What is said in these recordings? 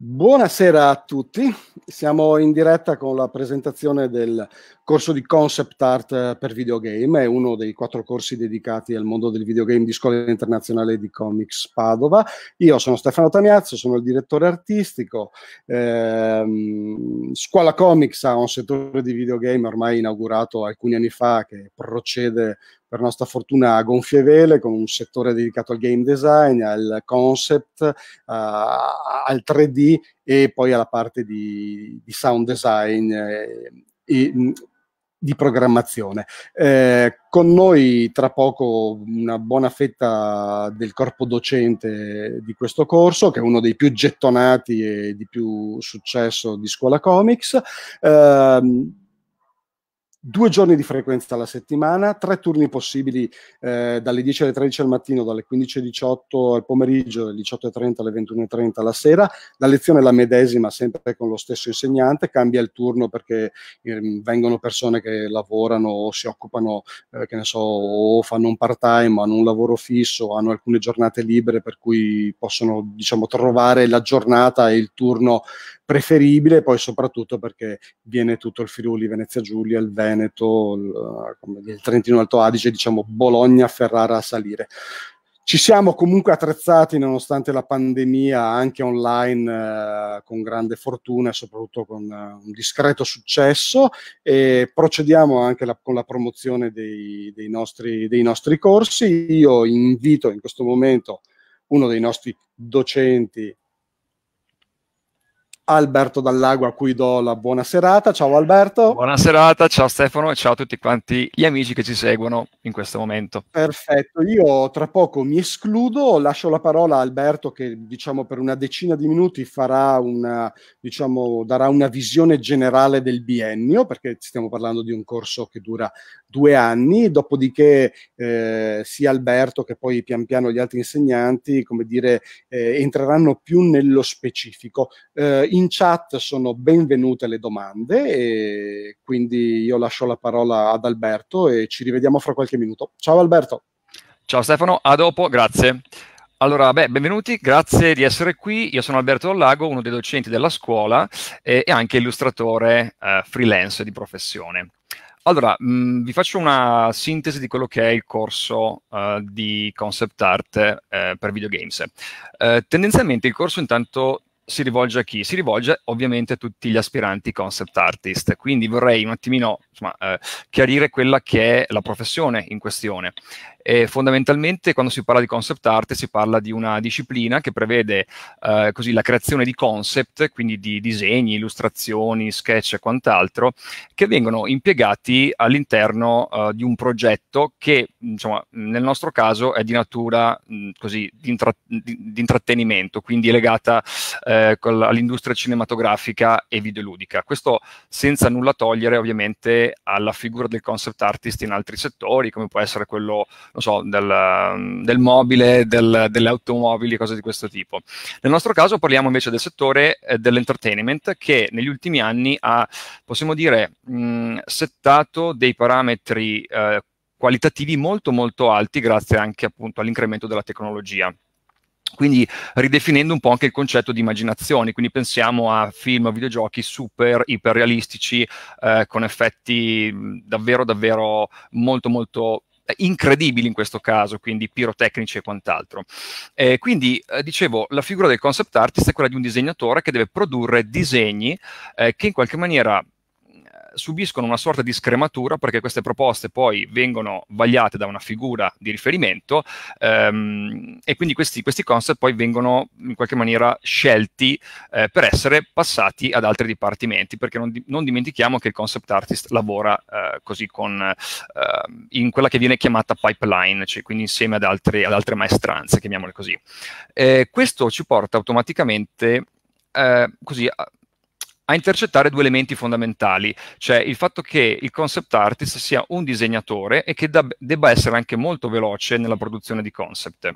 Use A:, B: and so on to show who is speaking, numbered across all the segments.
A: Buonasera a tutti, siamo in diretta con la presentazione del corso di concept art per videogame, è uno dei quattro corsi dedicati al mondo del videogame di Scuola Internazionale di Comics Padova. Io sono Stefano Tamiazzo, sono il direttore artistico, ehm, Scuola Comics ha un settore di videogame ormai inaugurato alcuni anni fa che procede per nostra fortuna a gonfie vele, con un settore dedicato al game design, al concept, uh, al 3D e poi alla parte di, di sound design eh, e mm, di programmazione. Eh, con noi tra poco una buona fetta del corpo docente di questo corso, che è uno dei più gettonati e di più successo di Scuola Comics. Eh, due giorni di frequenza alla settimana, tre turni possibili eh, dalle 10 alle 13 al mattino, dalle 15 alle 18 al pomeriggio, dalle 18.30 alle 21.30 alla sera. La lezione è la medesima, sempre con lo stesso insegnante, cambia il turno perché eh, vengono persone che lavorano o si occupano, eh, che ne so, o fanno un part-time, hanno un lavoro fisso, hanno alcune giornate libere per cui possono, diciamo, trovare la giornata e il turno preferibile, poi soprattutto perché viene tutto il Friuli, Venezia Giulia, il Veneto, Veneto, il Trentino Alto Adige, diciamo Bologna, Ferrara a salire. Ci siamo comunque attrezzati nonostante la pandemia anche online eh, con grande fortuna e soprattutto con eh, un discreto successo e procediamo anche la, con la promozione dei, dei, nostri, dei nostri corsi. Io invito in questo momento uno dei nostri docenti
B: Alberto Dall'Agua, a
A: cui do la buona serata. Ciao
B: Alberto. Buona serata, ciao Stefano e ciao a tutti quanti gli amici che ci seguono in questo momento.
A: Perfetto, io tra poco mi escludo, lascio la parola a Alberto che diciamo per una decina di minuti farà una, diciamo, darà una visione generale del biennio, perché stiamo parlando di un corso che dura due anni, dopodiché eh, sia Alberto che poi pian piano gli altri insegnanti, come dire, eh, entreranno più nello specifico. Eh, in chat sono benvenute le domande e quindi io lascio la parola ad Alberto e ci rivediamo fra qualche minuto. Ciao Alberto.
B: Ciao Stefano, a dopo, grazie. Allora, beh, benvenuti, grazie di essere qui. Io sono Alberto Lago, uno dei docenti della scuola e, e anche illustratore eh, freelance di professione. Allora, mh, mm, vi faccio una sintesi di quello che è il corso uh, di concept art uh, per videogames. Uh, tendenzialmente il corso intanto si rivolge a chi? Si rivolge ovviamente a tutti gli aspiranti concept artist, quindi vorrei un attimino insomma, eh, chiarire quella che è la professione in questione. E fondamentalmente quando si parla di concept art si parla di una disciplina che prevede eh, così la creazione di concept, quindi di disegni, illustrazioni, sketch e quant'altro, che vengono impiegati all'interno eh, di un progetto che insomma, nel nostro caso è di natura mh, mm, così di, intra- di, di, intrattenimento, quindi è legata eh, col, all'industria cinematografica e videoludica. Questo senza nulla togliere ovviamente alla figura del concept artist in altri settori, come può essere quello non so, del, mm, del mobile, del, delle automobili, cose di questo tipo. Nel nostro caso parliamo invece del settore eh, dell'entertainment che negli ultimi anni ha, possiamo dire, mh, mm, settato dei parametri eh, qualitativi molto molto alti grazie anche appunto all'incremento della tecnologia. Quindi ridefinendo un po' anche il concetto di immaginazione, quindi pensiamo a film o videogiochi super, iperrealistici, eh, con effetti mm, davvero, davvero molto, molto incredibili in questo caso, quindi pirotecnici e quant'altro. Eh, quindi, eh, dicevo, la figura del concept artist è quella di un disegnatore che deve produrre disegni eh, che in qualche maniera subiscono una sorta di scrematura perché queste proposte poi vengono vagliate da una figura di riferimento ehm, e quindi questi, questi, concept poi vengono in qualche maniera scelti eh, per essere passati ad altri dipartimenti perché non, non dimentichiamo che il concept artist lavora eh, così con, eh, in quella che viene chiamata pipeline, cioè quindi insieme ad, altri, ad altre maestranze, chiamiamole così. Eh, questo ci porta automaticamente eh, così a intercettare due elementi fondamentali, cioè il fatto che il concept artist sia un disegnatore e che debba essere anche molto veloce nella produzione di concept.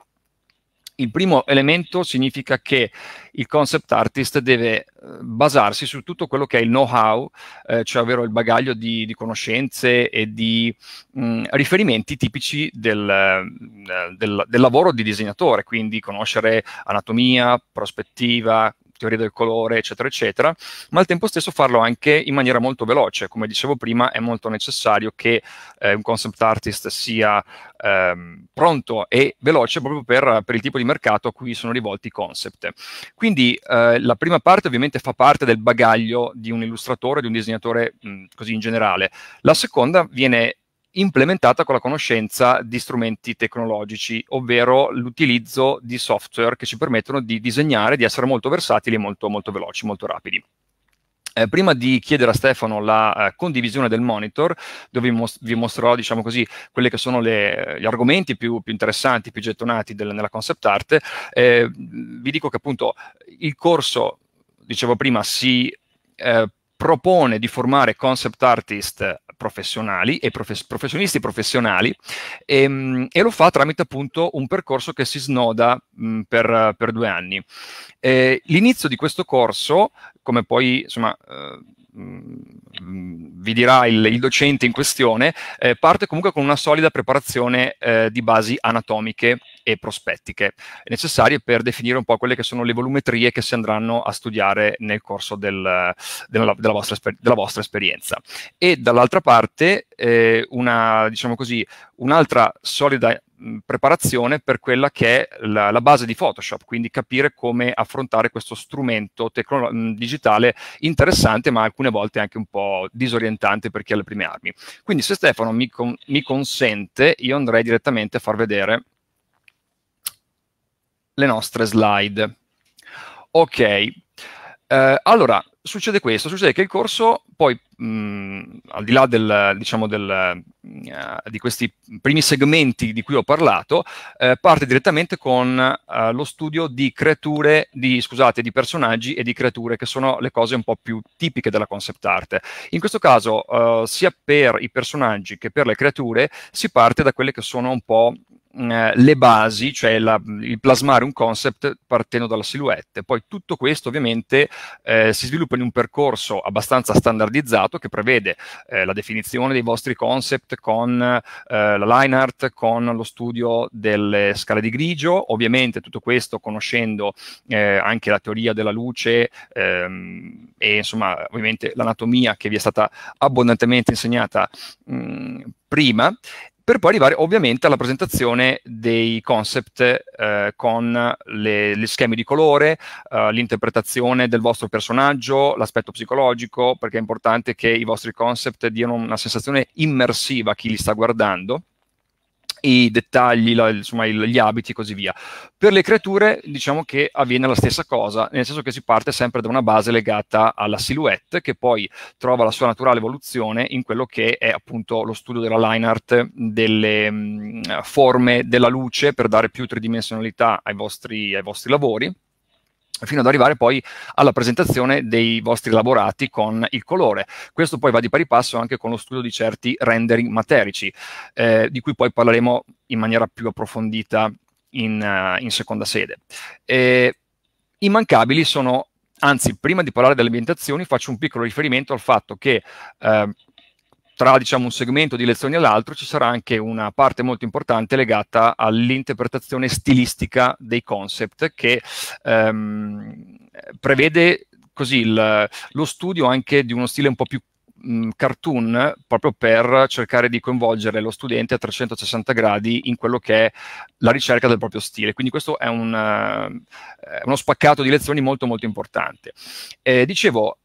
B: Il primo elemento significa che il concept artist deve eh, basarsi su tutto quello che è il know-how, eh, cioè ovvero il bagaglio di, di conoscenze e di mh, mm, riferimenti tipici del, eh, del, del, lavoro di disegnatore, quindi conoscere anatomia, prospettiva, teoria del colore, eccetera, eccetera, ma al tempo stesso farlo anche in maniera molto veloce. Come dicevo prima, è molto necessario che eh, un concept artist sia ehm, pronto e veloce proprio per, per, il tipo di mercato a cui sono rivolti i concept. Quindi eh, la prima parte ovviamente fa parte del bagaglio di un illustratore, di un disegnatore mh, così in generale. La seconda viene implementata con la conoscenza di strumenti tecnologici, ovvero l'utilizzo di software che ci permettono di disegnare, di essere molto versatili e molto, molto veloci, molto rapidi. Eh, prima di chiedere a Stefano la eh, condivisione del monitor, dove vi, most- vi mostrerò, diciamo così, quelli che sono le, eh, gli argomenti più, più, interessanti, più gettonati del, nella concept art, eh, vi dico che appunto il corso, dicevo prima, si eh, propone di formare concept artist professionali e profes- professionisti professionali e, ehm, e, lo fa tramite appunto un percorso che si snoda mh, per, per, due anni. Eh, l'inizio di questo corso, come poi insomma... Eh, vi dirà il, il, docente in questione, eh, parte comunque con una solida preparazione eh, di basi anatomiche e prospettiche necessarie per definire un po' quelle che sono le volumetrie che si andranno a studiare nel corso del, della, della, vostra, della, vostra, esperienza. E dall'altra parte eh, una, diciamo così, un'altra solida preparazione per quella che è la, la, base di Photoshop, quindi capire come affrontare questo strumento tecno- digitale interessante, ma alcune volte anche un po' disorientante per chi ha le prime armi. Quindi se Stefano mi, con- mi consente, io andrei direttamente a far vedere le nostre slide. Ok, eh, allora succede questo, succede che il corso poi, mh, mm, al di là del, diciamo del, uh, di questi primi segmenti di cui ho parlato, eh, parte direttamente con uh, lo studio di creature, di, scusate, di personaggi e di creature, che sono le cose un po' più tipiche della concept art. In questo caso, uh, sia per i personaggi che per le creature, si parte da quelle che sono un po' Eh, le basi, cioè la, il plasmare un concept partendo dalla silhouette. Poi tutto questo ovviamente eh, si sviluppa in un percorso abbastanza standardizzato che prevede eh, la definizione dei vostri concept con eh, la line art, con lo studio delle scale di grigio, ovviamente tutto questo conoscendo eh, anche la teoria della luce ehm, e insomma ovviamente l'anatomia che vi è stata abbondantemente insegnata mh, mm, prima per poi arrivare ovviamente alla presentazione dei concept eh, con le, gli schemi di colore, eh, l'interpretazione del vostro personaggio, l'aspetto psicologico, perché è importante che i vostri concept diano una sensazione immersiva a chi li sta guardando i dettagli, la, insomma, il, gli abiti e così via. Per le creature diciamo che avviene la stessa cosa, nel senso che si parte sempre da una base legata alla silhouette che poi trova la sua naturale evoluzione in quello che è appunto lo studio della line art, delle mh, mm, forme della luce per dare più tridimensionalità ai vostri, ai vostri lavori fino ad arrivare poi alla presentazione dei vostri elaborati con il colore. Questo poi va di pari passo anche con lo studio di certi rendering materici, eh, di cui poi parleremo in maniera più approfondita in, eh, in seconda sede. Eh, immancabili sono, anzi, prima di parlare delle ambientazioni, faccio un piccolo riferimento al fatto che eh, tra diciamo, un segmento di lezioni e l'altro ci sarà anche una parte molto importante legata all'interpretazione stilistica dei concept che ehm, prevede così il, lo studio anche di uno stile un po' più mh, mm, cartoon proprio per cercare di coinvolgere lo studente a 360 gradi in quello che è la ricerca del proprio stile. Quindi questo è un, uh, uno spaccato di lezioni molto molto importante. Eh, dicevo,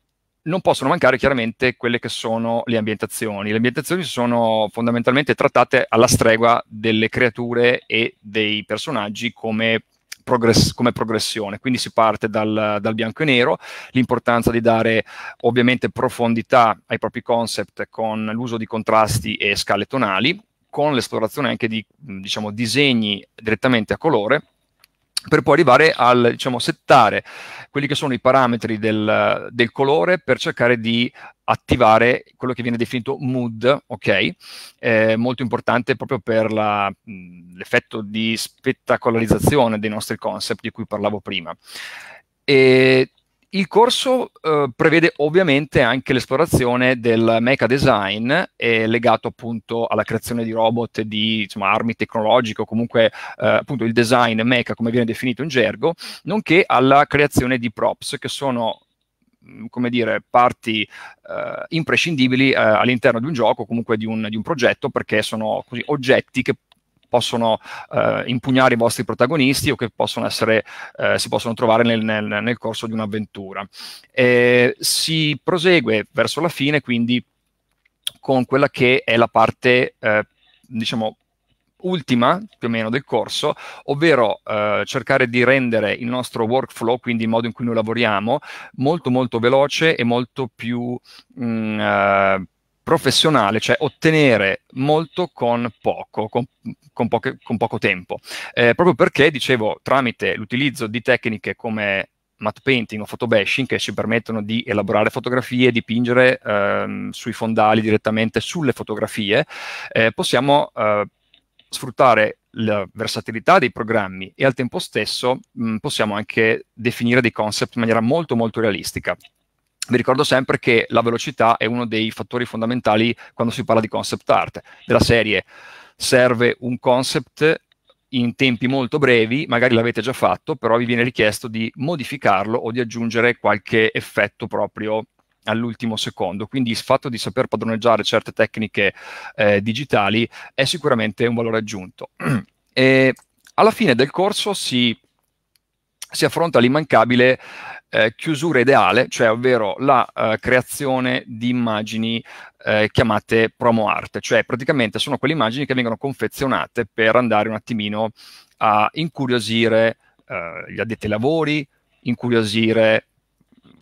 B: non possono mancare chiaramente quelle che sono le ambientazioni. Le ambientazioni sono fondamentalmente trattate alla stregua delle creature e dei personaggi come Progress, come progressione. Quindi si parte dal, dal, bianco e nero, l'importanza di dare ovviamente profondità ai propri concept con l'uso di contrasti e scale tonali, con l'esplorazione anche di diciamo, disegni direttamente a colore per poi arrivare al diciamo, settare quelli che sono i parametri del, del, colore per cercare di attivare quello che viene definito mood, ok? Eh, molto importante proprio per la, l'effetto di spettacolarizzazione dei nostri concept di cui parlavo prima. E il corso eh, prevede ovviamente anche l'esplorazione del mecha design eh, legato appunto alla creazione di robot, di insomma, armi tecnologiche o comunque eh, appunto il design mecha come viene definito in gergo, nonché alla creazione di props che sono mm, come dire, parti eh, imprescindibili eh, all'interno di un gioco o comunque di un, di un progetto perché sono così, oggetti che possono eh, impugnare i vostri protagonisti o che possono essere, eh, si possono trovare nel, nel, nel corso di un'avventura. Eh, si prosegue verso la fine, quindi, con quella che è la parte, eh, diciamo, ultima più o meno del corso, ovvero eh, cercare di rendere il nostro workflow, quindi il modo in cui noi lavoriamo, molto molto veloce e molto più mh, mm, eh, professionale, cioè ottenere molto con poco, con, con, poche, con poco tempo. Eh, proprio perché, dicevo, tramite l'utilizzo di tecniche come matte painting o photobashing che ci permettono di elaborare fotografie, dipingere ehm, sui fondali direttamente sulle fotografie, eh, possiamo eh, sfruttare la versatilità dei programmi e al tempo stesso mh, possiamo anche definire dei concept in maniera molto molto realistica vi ricordo sempre che la velocità è uno dei fattori fondamentali quando si parla di concept art, della serie serve un concept in tempi molto brevi, magari l'avete già fatto, però vi viene richiesto di modificarlo o di aggiungere qualche effetto proprio all'ultimo secondo. Quindi il fatto di saper padroneggiare certe tecniche eh, digitali è sicuramente un valore aggiunto. E alla fine del corso si, si affronta l'immancabile eh, chiusura ideale, cioè ovvero la eh, creazione di immagini eh, chiamate promo art, cioè praticamente sono quelle immagini che vengono confezionate per andare un attimino a incuriosire eh, gli addetti ai lavori, incuriosire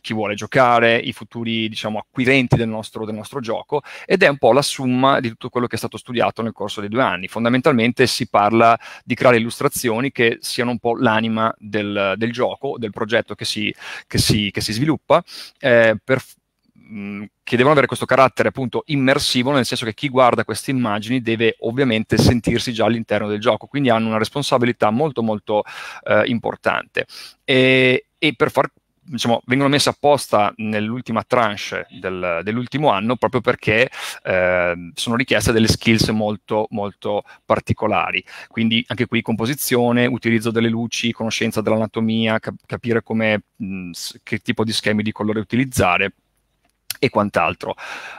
B: chi vuole giocare, i futuri diciamo, acquirenti del nostro, del nostro, gioco ed è un po' la summa di tutto quello che è stato studiato nel corso dei due anni. Fondamentalmente si parla di creare illustrazioni che siano un po' l'anima del, del gioco, del progetto che si, che si, che si sviluppa, eh, per, mm, che devono avere questo carattere appunto immersivo, nel senso che chi guarda queste immagini deve ovviamente sentirsi già all'interno del gioco, quindi hanno una responsabilità molto molto eh, importante. E, e per far diciamo, vengono messe apposta nell'ultima tranche del, dell'ultimo anno proprio perché eh, sono richieste delle skills molto, molto particolari. Quindi anche qui composizione, utilizzo delle luci, conoscenza dell'anatomia, cap- capire come, mh, mhmm, che tipo di schemi di colore utilizzare e quant'altro.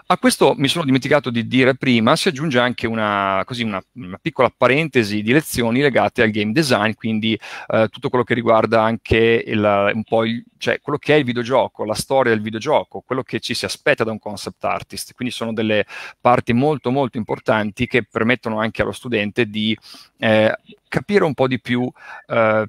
B: A questo mi sono dimenticato di dire prima, si aggiunge anche una, così, una, una piccola parentesi di lezioni legate al game design, quindi eh, tutto quello che riguarda anche il, un po' il, cioè, quello che è il videogioco, la storia del videogioco, quello che ci si aspetta da un concept artist. Quindi sono delle parti molto molto importanti che permettono anche allo studente di eh, capire un po' di più eh,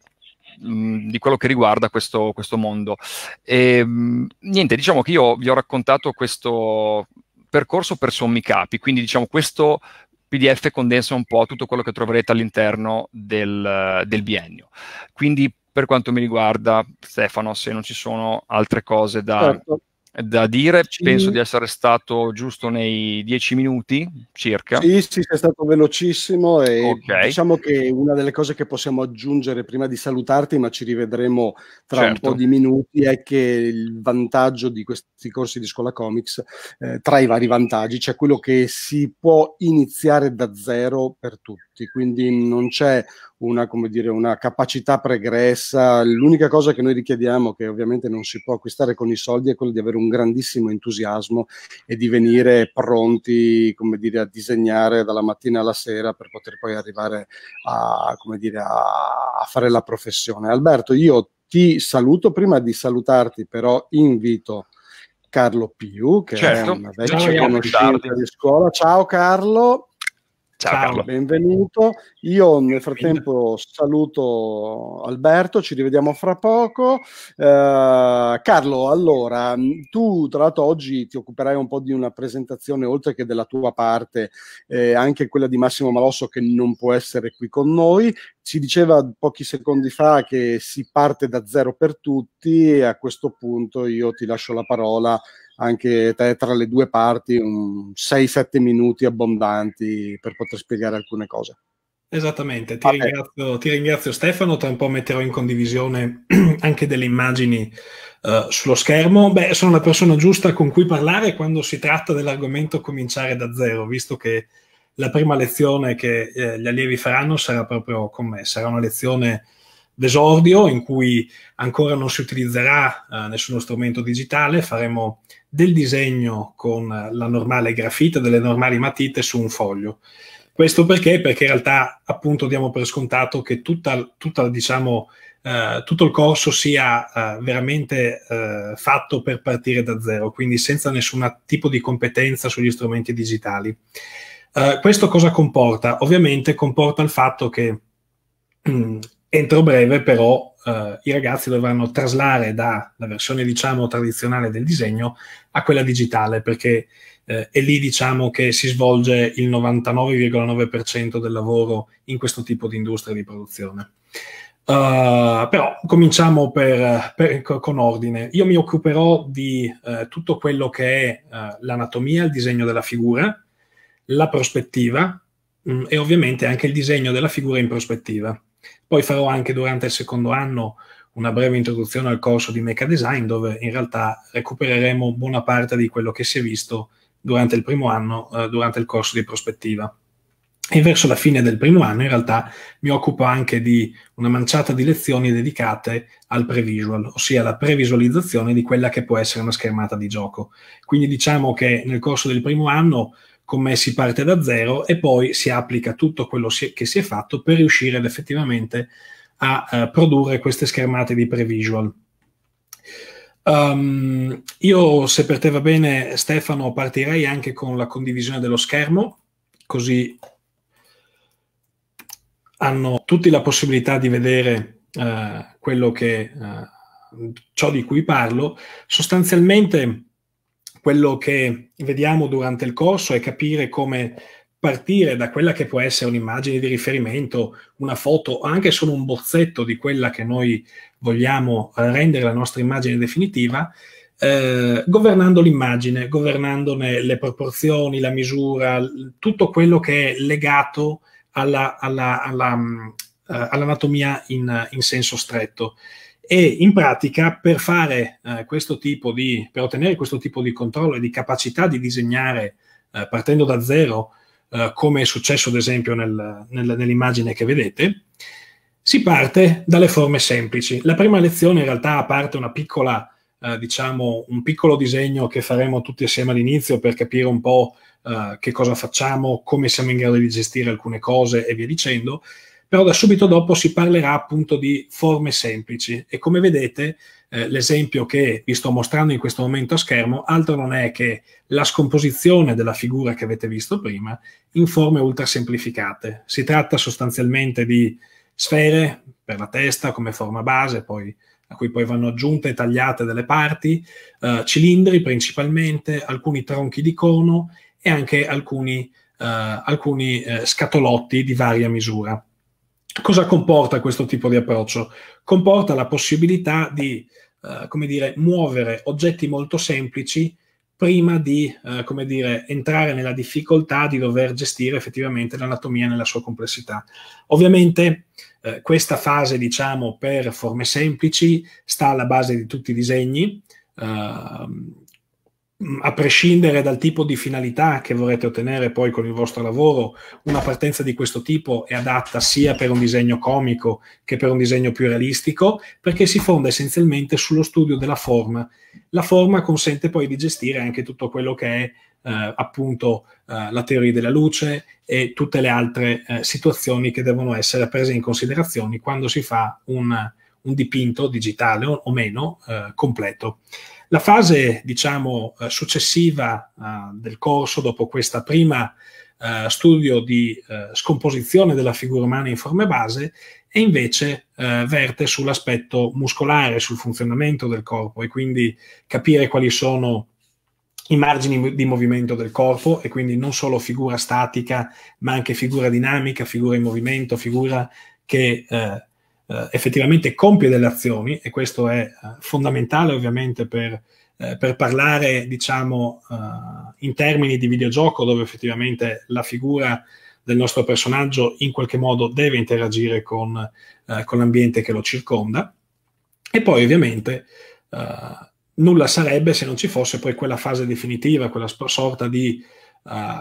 B: Mm, di quello che riguarda questo, questo mondo. E, ehm, niente, diciamo che io vi ho raccontato questo percorso per sommi capi, quindi diciamo questo PDF condensa un po' tutto quello che troverete all'interno del, del biennio. Quindi per quanto mi riguarda, Stefano, se non ci sono altre cose da... Certo da dire, sì. penso di essere stato giusto nei dieci minuti circa. Sì,
A: sì, è stato velocissimo e okay. diciamo che una delle cose che possiamo aggiungere prima di salutarti, ma ci rivedremo
B: tra certo. un po' certo. di
A: minuti, è che il vantaggio di questi corsi di scuola comics, eh, tra i vari vantaggi, c'è cioè quello che si può iniziare da zero per tutti tutti, quindi non c'è una, dire, una, capacità pregressa. L'unica cosa che noi richiediamo, che ovviamente non si può acquistare con i soldi, è quello di avere un grandissimo entusiasmo e di venire pronti dire, a disegnare dalla mattina alla sera per poter poi arrivare a, dire, a fare la professione. Alberto, io ti saluto, prima di salutarti però invito... Carlo Piu, che certo. è una vecchia conoscenza di scuola. Ciao Carlo. Ciao, Ciao Carlo. Benvenuto. Io nel frattempo saluto Alberto, ci rivediamo fra poco. Uh, Carlo, allora, mm, tu tra l'altro oggi ti occuperai un po' di una presentazione, oltre che della tua parte, eh, anche quella di Massimo Malosso che non può essere qui con noi. Ci diceva pochi secondi fa che si parte da zero per tutti e a questo punto io ti lascio la parola anche te tra le due parti 6-7 minuti abbondanti per poter spiegare alcune cose.
C: Esattamente, ti ringrazio, ti ringrazio, Stefano, tra un po' metterò in condivisione anche delle immagini uh, sullo schermo. Beh, sono la persona giusta con cui parlare quando si tratta dell'argomento cominciare da zero, visto che la prima lezione che eh, gli allievi faranno sarà proprio con me, sarà una lezione d'esordio in cui ancora non si utilizzerà eh, nessuno strumento digitale, faremo del disegno con eh, la normale grafite, delle normali matite su un foglio. Questo perché? Perché in realtà appunto diamo per scontato che tutta, tutta, diciamo, eh, tutto il corso sia eh, veramente eh, fatto per partire da zero, quindi senza nessun tipo di competenza sugli strumenti digitali. Eh, questo cosa comporta? Ovviamente comporta il fatto che mm, Entro breve però eh, i ragazzi dovranno traslare dalla versione diciamo tradizionale del disegno a quella digitale perché eh, è lì diciamo che si svolge il 99,9% del lavoro in questo tipo di industria di produzione. Uh, però cominciamo per, per, con ordine. Io mi occuperò di uh, tutto quello che è uh, l'anatomia, il disegno della figura, la prospettiva mh, mm, e ovviamente anche il disegno della figura in prospettiva. Poi farò anche durante il secondo anno una breve introduzione al corso di Mecha Design, dove in realtà recupereremo buona parte di quello che si è visto durante il primo anno, eh, durante il corso di prospettiva. E verso la fine del primo anno, in realtà, mi occupo anche di una manciata di lezioni dedicate al previsual, ossia la previsualizzazione di quella che può essere una schermata di gioco. Quindi diciamo che nel corso del primo anno come si parte da zero e poi si applica tutto quello si- che si è fatto per riuscire effettivamente a uh, produrre queste schermate di previsual. Um, io, se per te va bene, Stefano, partirei anche con la condivisione dello schermo, così hanno tutti la possibilità di vedere uh, quello che, uh, ciò di cui parlo. Sostanzialmente, quello che vediamo durante il corso è capire come partire da quella che può essere un'immagine di riferimento, una foto, o anche solo un bozzetto di quella che noi vogliamo rendere la nostra immagine definitiva, eh, governando l'immagine, governandone le proporzioni, la misura, tutto quello che è legato alla, alla, alla, mm, eh, all'anatomia in, in senso stretto. E in pratica per, fare, eh, questo tipo di, per ottenere questo tipo di controllo e di capacità di disegnare eh, partendo da zero, eh, come è successo ad esempio nel, nel, nell'immagine che vedete, si parte dalle forme semplici. La prima lezione in realtà a parte una piccola, eh, diciamo, un piccolo disegno che faremo tutti assieme all'inizio per capire un po' eh, che cosa facciamo, come siamo in grado di gestire alcune cose e via dicendo però da subito dopo si parlerà appunto di forme semplici e come vedete eh, l'esempio che vi sto mostrando in questo momento a schermo altro non è che la scomposizione della figura che avete visto prima in forme ultra semplificate. Si tratta sostanzialmente di sfere per la testa come forma base, poi, a cui poi vanno aggiunte e tagliate delle parti, eh, cilindri principalmente, alcuni tronchi di cono e anche alcuni, eh, alcuni eh, scatolotti di varia misura. Cosa comporta questo tipo di approccio? Comporta la possibilità di, eh, come dire, muovere oggetti molto semplici prima di, eh, come dire, entrare nella difficoltà di dover gestire effettivamente l'anatomia nella sua complessità. Ovviamente eh, questa fase, diciamo, per forme semplici sta alla base di tutti i disegni, Uh, Mm, a prescindere dal tipo di finalità che vorrete ottenere poi con il vostro lavoro, una partenza di questo tipo è adatta sia per un disegno comico che per un disegno più realistico, perché si fonda essenzialmente sullo studio della forma. La forma consente poi di gestire anche tutto quello che è eh, appunto eh, la teoria della luce e tutte le altre eh, situazioni che devono essere prese in considerazione quando si fa un, un dipinto digitale o, o meno eh, completo. La fase, diciamo, eh, successiva eh, del corso, dopo questa prima eh, studio di scomposizione della figura umana in forme base, e invece eh, verte sull'aspetto muscolare, sul funzionamento del corpo e quindi capire quali sono i margini di movimento del corpo e quindi non solo figura statica, ma anche figura dinamica, figura in movimento, figura che eh, eh, effettivamente compie delle azioni, e questo è eh, fondamentale ovviamente per, eh, per parlare, diciamo, eh, in termini di videogioco, dove effettivamente la figura del nostro personaggio in qualche modo deve interagire con, eh, con l'ambiente che lo circonda. E poi ovviamente eh, nulla sarebbe se non ci fosse poi quella fase definitiva, quella sorta di,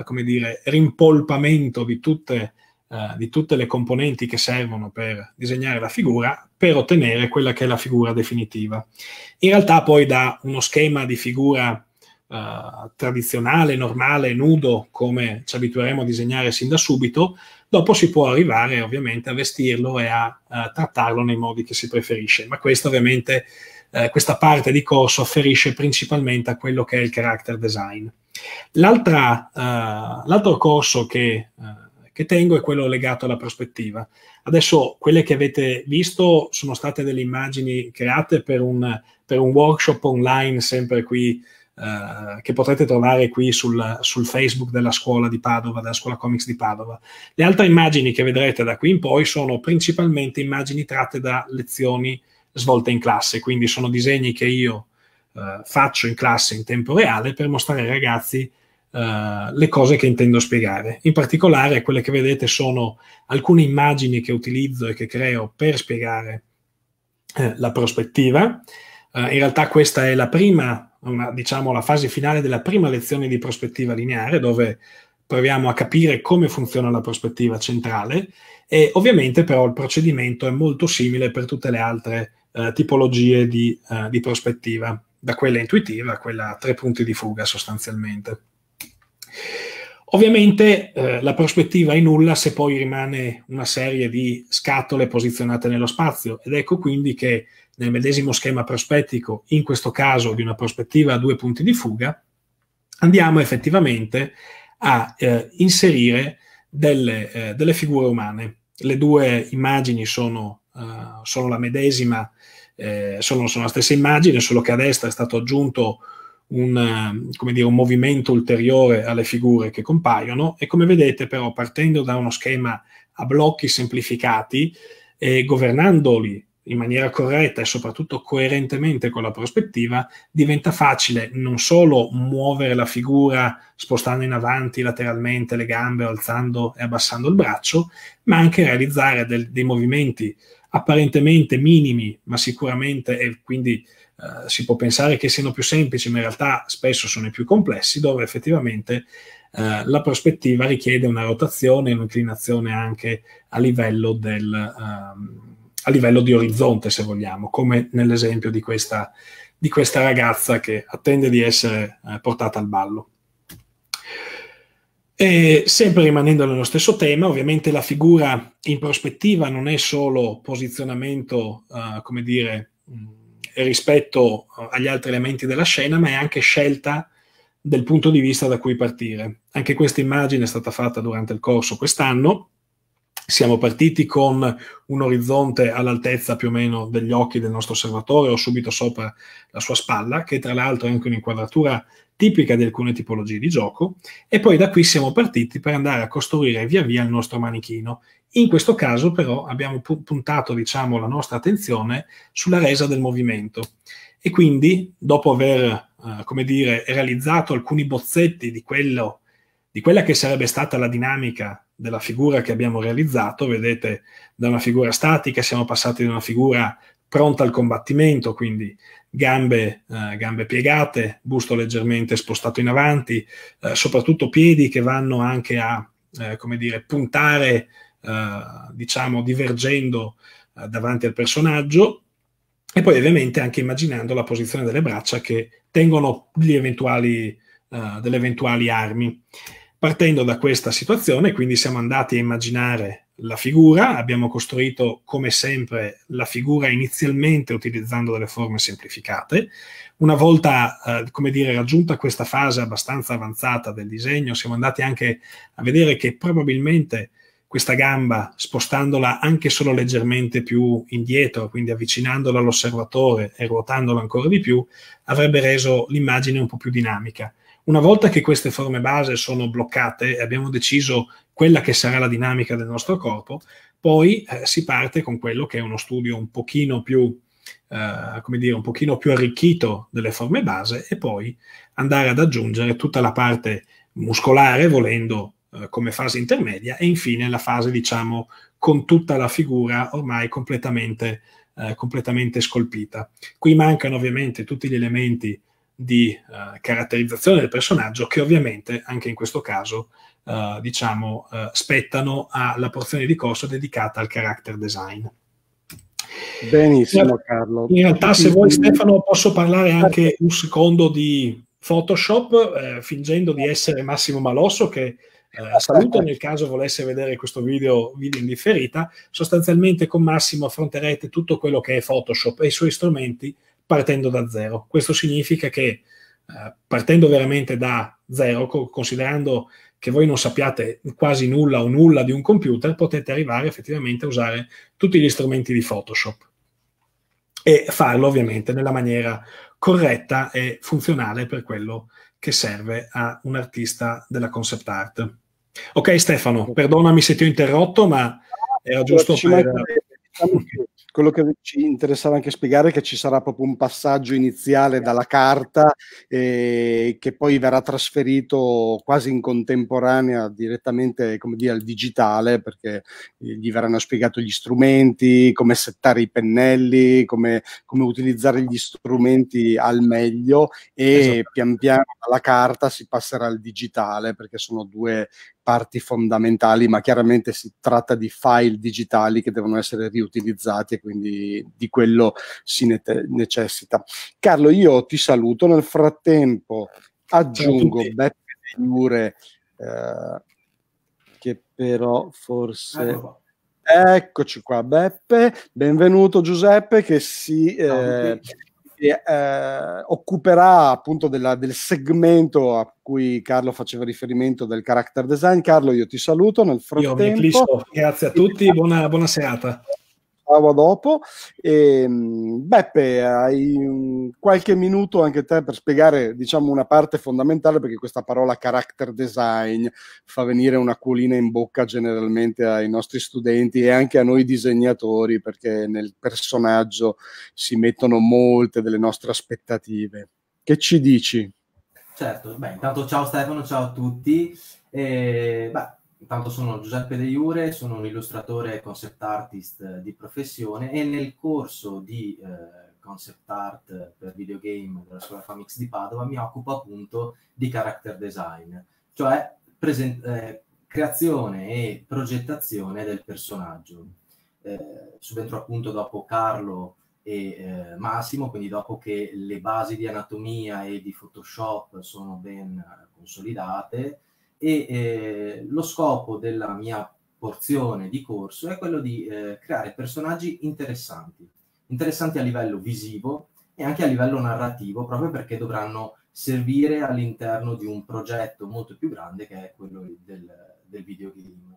C: come dire, rimpolpamento di tutte le eh, di tutte le componenti che servono per disegnare la figura per ottenere quella che è la figura definitiva. In realtà poi da uno schema di figura Uh, tradizionale, normale, nudo, come ci abitueremo a disegnare sin da subito, dopo si può arrivare ovviamente a vestirlo e a uh, trattarlo nei modi che si preferisce. Ma questa ovviamente, uh, questa parte di corso afferisce principalmente a quello che è il character design. L'altra, l'altro corso che che tengo è quello legato alla prospettiva. Adesso quelle che avete visto sono state delle immagini create per un, per un workshop online sempre qui Uh, che potrete trovare qui sul, sul, Facebook della scuola di Padova, della scuola comics di Padova. Le altre immagini che vedrete da qui in poi sono principalmente immagini tratte da lezioni svolte in classe, quindi sono disegni che io uh, faccio in classe in tempo reale per mostrare ai ragazzi eh, le cose che intendo spiegare. In particolare quelle che vedete sono alcune immagini che utilizzo e che creo per spiegare eh, la prospettiva. Uh, in realtà questa è la prima, una, diciamo la fase finale della prima lezione di prospettiva lineare dove proviamo a capire come funziona la prospettiva centrale e ovviamente però il procedimento è molto simile per tutte le altre eh, tipologie di, eh, di prospettiva, da quella intuitiva a quella a tre punti di fuga sostanzialmente. Ovviamente eh, la prospettiva è nulla se poi rimane una serie di scatole posizionate nello spazio ed ecco quindi che nel medesimo schema prospettico, in questo caso di una prospettiva a due punti di fuga, andiamo effettivamente a eh, inserire delle, eh, delle, figure umane. Le due immagini sono, eh, sono la medesima, eh, sono, sono la stessa immagine, solo che a destra è stato aggiunto un, eh, dire, un movimento ulteriore alle figure che compaiono e come vedete però partendo da uno schema a blocchi semplificati e governandoli in maniera corretta e soprattutto coerentemente con la prospettiva, diventa facile non solo muovere la figura spostando in avanti lateralmente le gambe, alzando e abbassando il braccio, ma anche realizzare del, dei movimenti apparentemente minimi, ma sicuramente e quindi eh, si può pensare che siano più semplici, ma in realtà spesso sono i più complessi, dove effettivamente eh, la prospettiva richiede una rotazione e un'inclinazione anche a livello, del, eh, a livello di orizzonte, se vogliamo, come nell'esempio di questa, di questa ragazza che attende di essere eh, portata al ballo. E sempre rimanendo nello stesso tema, ovviamente la figura in prospettiva non è solo posizionamento, uh, come dire, rispetto eh, agli altri elementi della scena, ma è anche scelta del punto di vista da cui partire. Anche questa immagine è stata fatta durante il corso quest'anno. Siamo partiti con un orizzonte all'altezza più o meno degli occhi del nostro osservatore o subito sopra la sua spalla, che tra l'altro è anche un'inquadratura tipica di alcune tipologie di gioco, e poi da qui siamo partiti per andare a costruire via via il nostro manichino. In questo caso però abbiamo puntato diciamo, la nostra attenzione sulla resa del movimento e quindi dopo aver eh, come dire, realizzato alcuni bozzetti di, quello, di quella che sarebbe stata la dinamica della figura che abbiamo realizzato, vedete da una figura statica siamo passati da una figura pronta al combattimento, quindi gambe, eh, gambe piegate, busto leggermente spostato in avanti, eh, soprattutto piedi che vanno anche a, eh, come dire, puntare, eh, diciamo, divergendo eh, davanti al personaggio e poi ovviamente anche immaginando la posizione delle braccia che tengono eventuali, eh, delle eventuali armi. Partendo da questa situazione, quindi siamo andati a immaginare la figura, abbiamo costruito come sempre la figura inizialmente utilizzando delle forme semplificate. Una volta, eh, come dire, raggiunta questa fase abbastanza avanzata del disegno, siamo andati anche a vedere che probabilmente questa gamba, spostandola anche solo leggermente più indietro, quindi avvicinandola all'osservatore e ruotandola ancora di più, avrebbe reso l'immagine un po' più dinamica. Una volta che queste forme base sono bloccate, abbiamo deciso quella che sarà la dinamica del nostro corpo, poi eh, si parte con quello che è uno studio un pochino più Uh, come dire, un pochino più arricchito delle forme base e poi andare ad aggiungere tutta la parte muscolare, volendo uh, come fase intermedia, e infine la fase, diciamo, con tutta la figura ormai completamente, uh, completamente scolpita. Qui mancano ovviamente tutti gli elementi di eh, caratterizzazione del personaggio che ovviamente anche in questo caso eh, diciamo, eh, spettano alla porzione di corso dedicata al character design. Benissimo Carlo. In realtà se vuoi Stefano posso parlare anche un secondo di Photoshop eh, fingendo di essere Massimo Malosso che eh, ah, saluto ah, ah. nel caso volesse vedere questo video, video in differita. Sostanzialmente con Massimo affronterete tutto quello che è Photoshop e i suoi strumenti partendo da zero. Questo significa che eh, partendo veramente da zero, considerando che voi non sappiate quasi nulla o nulla di un computer, potete arrivare effettivamente a usare tutti gli strumenti di Photoshop e farlo ovviamente nella maniera corretta e funzionale per quello che serve a un artista della concept art. Ok Stefano, perdonami se ti ho interrotto, ma era giusto per... Diciamo quello che
A: ci interessava anche spiegare è che ci sarà proprio un passaggio iniziale dalla carta eh, che poi verrà trasferito quasi in contemporanea direttamente dire, al digitale perché gli verranno spiegati gli strumenti, come settare i pennelli, come, come utilizzare gli strumenti al meglio e esatto. pian piano dalla carta si passerà al digitale perché sono due, parti fondamentali, ma chiaramente si tratta di file digitali che devono essere riutilizzati e quindi di quello si ne- necessita. Carlo, io ti saluto, nel frattempo aggiungo Beppe Iure eh, che però forse... Ah. Eccoci qua Beppe, benvenuto Giuseppe che si... Eh, che eh, occuperà appunto della, del segmento a cui Carlo faceva riferimento del character design. Carlo, io ti saluto
C: nel frattempo. Io, Clisso, grazie a tutti, buona, buona serata.
A: Stavo dopo. E, ehm, Beppe, hai qualche minuto anche te per spiegare diciamo, una parte fondamentale, perché questa parola character design fa venire una colina in bocca generalmente ai nostri studenti e anche a noi disegnatori, perché nel personaggio si mettono molte delle nostre aspettative. Che ci dici?
D: Certo, beh, intanto ciao Stefano, ciao a tutti. Eh, beh, Intanto sono Giuseppe De Iure, sono un illustratore e concept artist eh, di professione e nel corso di eh, concept art per videogame della scuola Famix di Padova mi occupo appunto di character design, cioè present- eh, creazione e progettazione del personaggio. Eh, subentro appunto dopo Carlo e eh, Massimo, quindi dopo che le basi di anatomia e di Photoshop sono ben eh, consolidate, e eh, lo scopo della mia porzione di corso è quello di eh, creare personaggi interessanti, interessanti a livello visivo e anche a livello narrativo, proprio perché dovranno servire all'interno di un progetto molto più grande che è quello del, del videogame.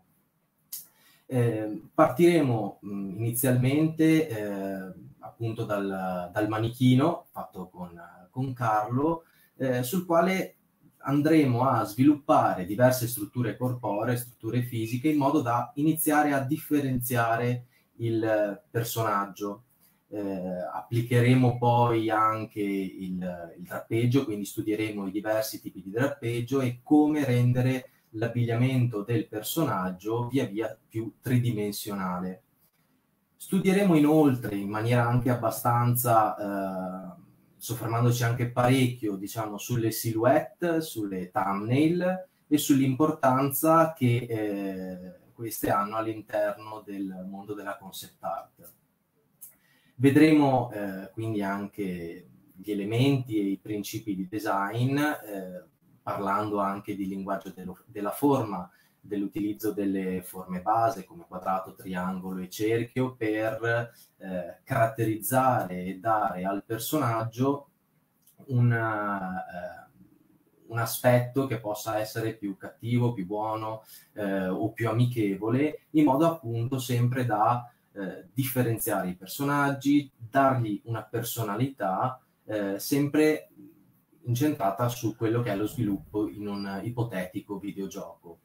D: Eh, partiremo mh, inizialmente eh, appunto dal, dal, manichino fatto con, con Carlo, eh, sul quale andremo a sviluppare diverse strutture corporee, strutture fisiche, in modo da iniziare a differenziare il personaggio. Eh, applicheremo poi anche il, il drappeggio, quindi studieremo i diversi tipi di drappeggio e come rendere l'abbigliamento del personaggio via via più tridimensionale. Studieremo inoltre in maniera anche abbastanza eh, soffermandoci anche parecchio diciamo, sulle silhouette, sulle thumbnail e sull'importanza che eh, queste hanno all'interno del mondo della concept art. Vedremo eh, quindi anche gli elementi e i principi di design, eh, parlando anche di linguaggio dello, della forma dell'utilizzo delle forme base come quadrato, triangolo e cerchio per eh, caratterizzare e dare al personaggio una, eh, un aspetto che possa essere più cattivo, più buono eh, o più amichevole, in modo appunto sempre da eh, differenziare i personaggi, dargli una personalità eh, sempre incentrata su quello che è lo sviluppo in un ipotetico videogioco.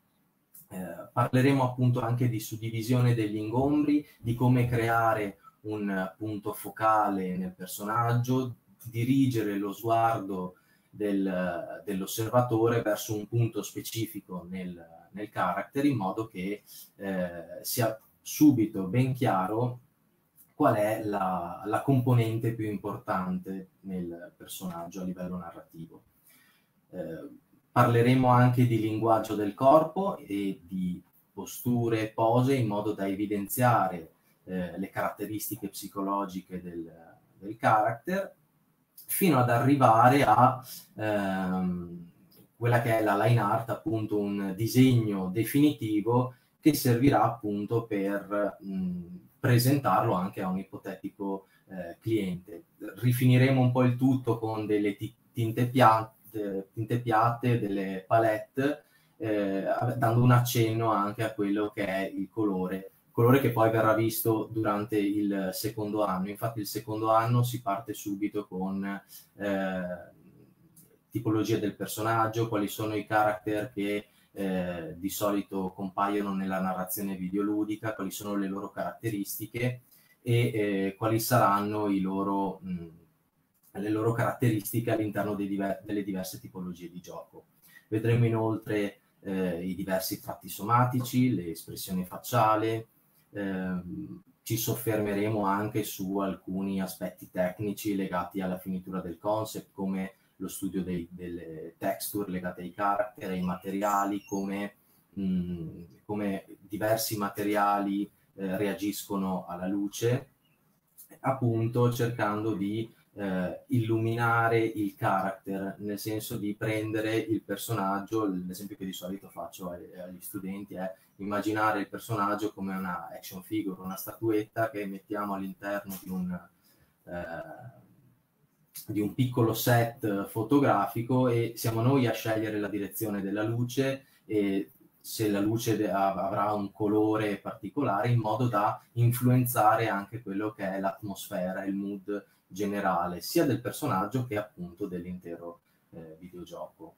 D: Eh, parleremo appunto anche di suddivisione degli ingombri, di come creare un punto focale nel personaggio, dirigere lo sguardo del, dell'osservatore verso un punto specifico nel, nel character in modo che eh, sia subito ben chiaro qual è la, la componente più importante nel personaggio a livello narrativo. Eh, Parleremo anche di linguaggio del corpo e di posture e pose in modo da evidenziare eh, le caratteristiche psicologiche del, del character fino ad arrivare a ehm, quella che è la line art, appunto un disegno definitivo che servirà appunto per mh, presentarlo anche a un ipotetico eh, cliente. Rifiniremo un po' il tutto con delle t- tinte piatte eh, tinte piatte, delle palette, eh, dando un accenno anche a quello che è il colore, colore che poi verrà visto durante il secondo anno. Infatti il secondo anno si parte subito con eh, tipologia del personaggio, quali sono i character che eh, di solito compaiono nella narrazione videoludica, quali sono le loro caratteristiche e eh, quali saranno i loro mh, le loro caratteristiche all'interno diver- delle diverse tipologie di gioco. Vedremo inoltre eh, i diversi tratti somatici, l'espressione facciale, ehm, ci soffermeremo anche su alcuni aspetti tecnici legati alla finitura del concept, come lo studio dei, delle texture legate ai caratteri, ai materiali, come, mh, mm, come diversi materiali eh, reagiscono alla luce, appunto cercando di eh, illuminare il character, nel senso di prendere il personaggio, l'esempio che di solito faccio ag- agli studenti è immaginare il personaggio come una action figure, una statuetta che mettiamo all'interno di un, eh, di un piccolo set fotografico e siamo noi a scegliere la direzione della luce e se la luce avrà un colore particolare in modo da influenzare anche quello che è l'atmosfera, il mood generale, sia del personaggio che appunto dell'intero eh, videogioco.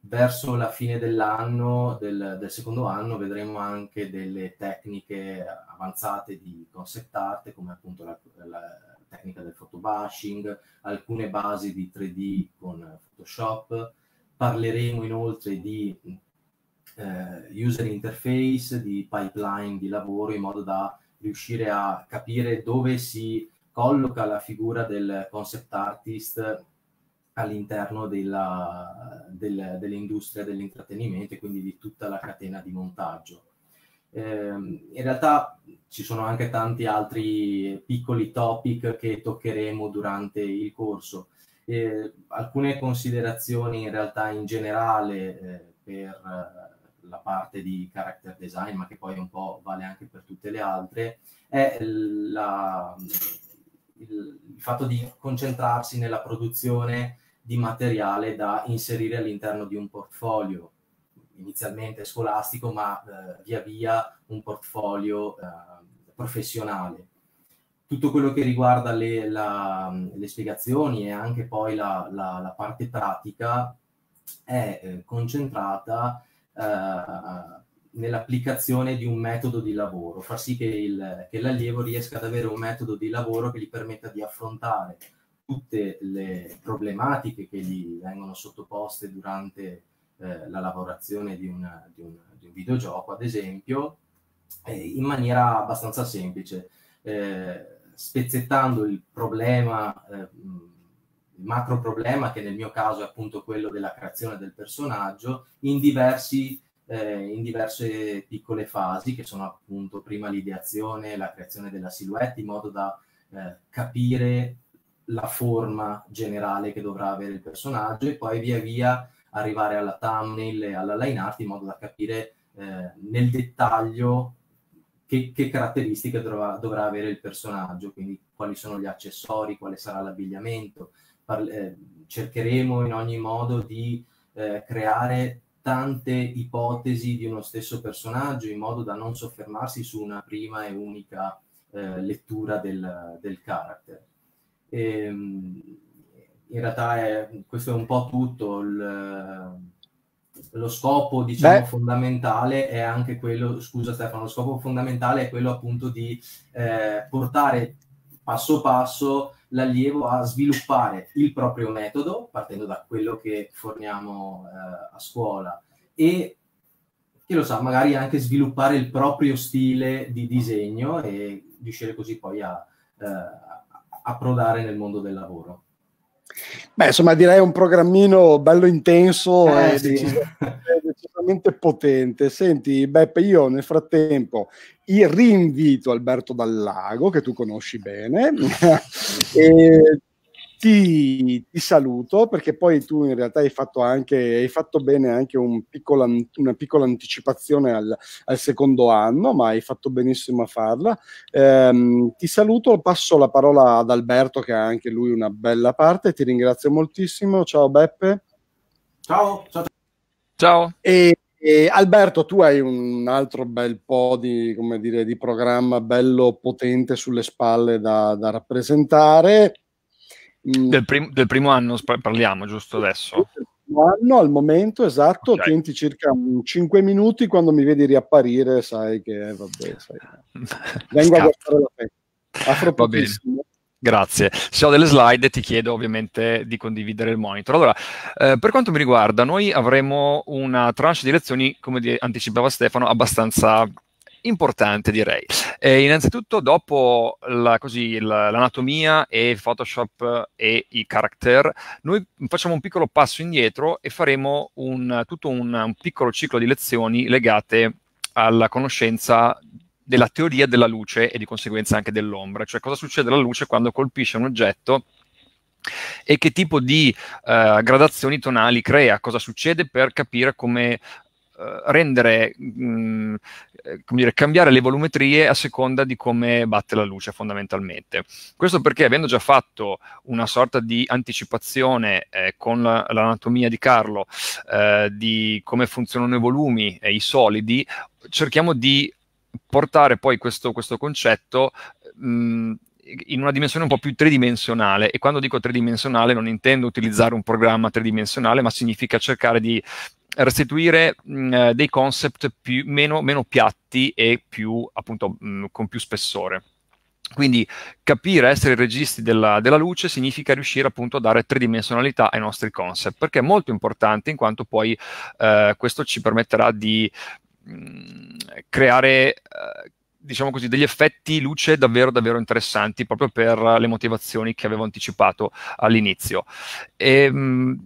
D: Verso la fine dell'anno, del, del, secondo anno, vedremo anche delle tecniche avanzate di concept art, come appunto la, la tecnica del photobashing, alcune basi di 3D con Photoshop. Parleremo inoltre di eh, user interface, di pipeline di lavoro, in modo da riuscire a capire dove si colloca la figura del concept artist all'interno della, del, dell'industria dell'intrattenimento e quindi di tutta la catena di montaggio. Eh, in realtà ci sono anche tanti altri piccoli topic che toccheremo durante il corso. Eh, alcune considerazioni in realtà in generale eh, per eh, la parte di character design, ma che poi un po' vale anche per tutte le altre, è la, il, il fatto di concentrarsi nella produzione di materiale da inserire all'interno di un portfolio, inizialmente scolastico, ma eh, via via un portfolio eh, professionale. Tutto quello che riguarda le, la, le spiegazioni e anche poi la, la, la parte pratica è eh, concentrata eh, nell'applicazione di un metodo di lavoro, far sì che, il, che, l'allievo riesca ad avere un metodo di lavoro che gli permetta di affrontare tutte le problematiche che gli vengono sottoposte durante eh, la lavorazione di, una, di, un, di, un, videogioco, ad esempio, eh, in maniera abbastanza semplice, eh, spezzettando il problema, eh, il macro problema, che nel mio caso è appunto quello della creazione del personaggio, in diversi eh, in diverse piccole fasi che sono appunto prima l'ideazione, la creazione della silhouette in modo da eh, capire la forma generale che dovrà avere il personaggio e poi via via arrivare alla thumbnail e alla line art in modo da capire eh, nel dettaglio che, che caratteristiche dovrà, dovrà, avere il personaggio, quindi quali sono gli accessori, quale sarà l'abbigliamento. Parle- eh, cercheremo in ogni modo di eh, creare tante ipotesi di uno stesso personaggio in modo da non soffermarsi su una prima e unica eh, lettura del, del character. E, ehm, in realtà è, questo è un po' tutto. Il, lo scopo diciamo, fondamentale è anche quello, scusa Stefano, lo scopo fondamentale è quello appunto di eh, portare passo passo l'allievo a sviluppare il proprio metodo, partendo da quello che forniamo eh, a scuola, e chi lo sa, magari anche sviluppare il proprio stile di disegno e riuscire così poi a eh,
A: approdare nel mondo del lavoro. Beh, insomma, direi un programmino bello intenso eh, e sì. decisamente potente. Senti, Beppe, io nel frattempo rinvito Alberto Dallago, che tu conosci bene, e ti, ti, saluto perché poi tu in realtà hai fatto, anche, hai fatto bene anche un piccolo, una piccola anticipazione al, al, secondo anno, ma hai fatto benissimo a farla. Ehm, ti saluto, passo la parola ad Alberto che ha anche lui una bella parte, ti ringrazio moltissimo, ciao Beppe. Ciao. Ciao. ciao. E, e Alberto, tu hai un altro bel po' di, dire, di programma bello potente sulle spalle da, da rappresentare
B: Mm. Del, prim- del, primo anno parliamo giusto adesso?
A: Anno, al momento esatto, okay. tienti circa 5 minuti quando mi vedi riapparire, sai che eh, vabbè, sai.
B: vengo a guardare
A: la festa.
B: Afro pochissimo. Grazie. Se ho delle slide ti chiedo ovviamente di condividere il monitor. Allora, eh, per quanto mi riguarda, noi avremo una tranche di lezioni, come di- anticipava Stefano, abbastanza importante direi. Eh, innanzitutto dopo la, così, la, l'anatomia e Photoshop e i character, noi facciamo un piccolo passo indietro e faremo un, tutto un, un piccolo ciclo di lezioni legate alla conoscenza della teoria della luce e di conseguenza anche dell'ombra, cioè cosa succede alla luce quando colpisce un oggetto e che tipo di uh, gradazioni tonali crea, cosa succede per capire come eh, rendere, mh, mm, eh, come dire, cambiare le volumetrie a seconda di come batte la luce fondamentalmente. Questo perché avendo già fatto una sorta di anticipazione eh, con la, l'anatomia di Carlo eh, di come funzionano i volumi e i solidi, cerchiamo di portare poi questo, questo concetto mh, mm, in una dimensione un po' più tridimensionale e quando dico tridimensionale non intendo utilizzare un programma tridimensionale ma significa cercare di restituire mh, mm, eh, dei concept più, meno, meno, piatti e più, appunto, mh, mm, con più spessore. Quindi capire essere i registi della, della, luce significa riuscire appunto a dare tridimensionalità ai nostri concept, perché è molto importante in quanto poi eh, questo ci permetterà di mh, mm, creare... Eh, diciamo così, degli effetti luce davvero, davvero interessanti proprio per le motivazioni che avevo anticipato all'inizio. Ehm,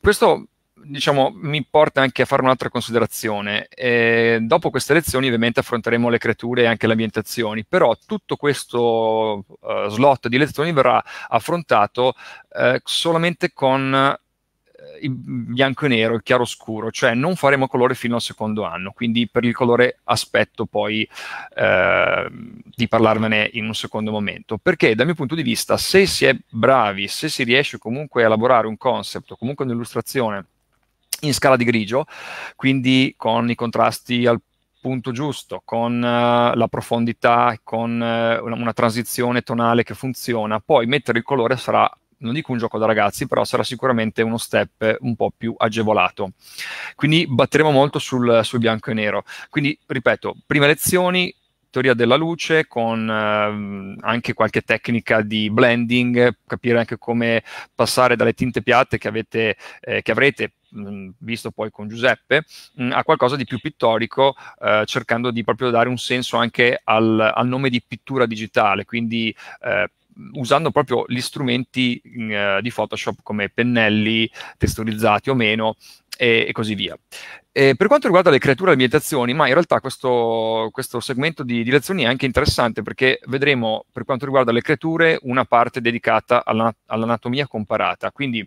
B: questo diciamo, mi porta anche a fare un'altra considerazione. Eh, dopo queste lezioni ovviamente affronteremo le creature e anche le ambientazioni, però tutto questo uh, slot di lezioni verrà affrontato uh, solamente con eh, il bianco e nero, il chiaro scuro, cioè non faremo colore fino al secondo anno, quindi per il colore aspetto poi eh, di parlarvene in un secondo momento, perché dal mio punto di vista se si è bravi, se si riesce comunque a elaborare un concept o comunque un'illustrazione in scala di grigio, quindi con i contrasti al punto giusto, con uh, la profondità, con uh, una, una, transizione tonale che funziona. Poi mettere il colore sarà, non dico un gioco da ragazzi, però sarà sicuramente uno step un po' più agevolato. Quindi batteremo molto sul, sul bianco e nero. Quindi, ripeto, prime lezioni, teoria della luce con eh, anche qualche tecnica di blending, capire anche come passare dalle tinte piatte che, avete, eh, che avrete Mm, visto poi con Giuseppe, mh, mm, a qualcosa di più pittorico, eh, cercando di proprio dare un senso anche al, al nome di pittura digitale, quindi eh, usando proprio gli strumenti mh, mm, eh, di Photoshop come pennelli texturizzati o meno e, e così via. E per quanto riguarda le creature e le ambientazioni, ma in realtà questo, questo segmento di, di, lezioni è anche interessante perché vedremo per quanto riguarda le creature una parte dedicata all'anatomia comparata, quindi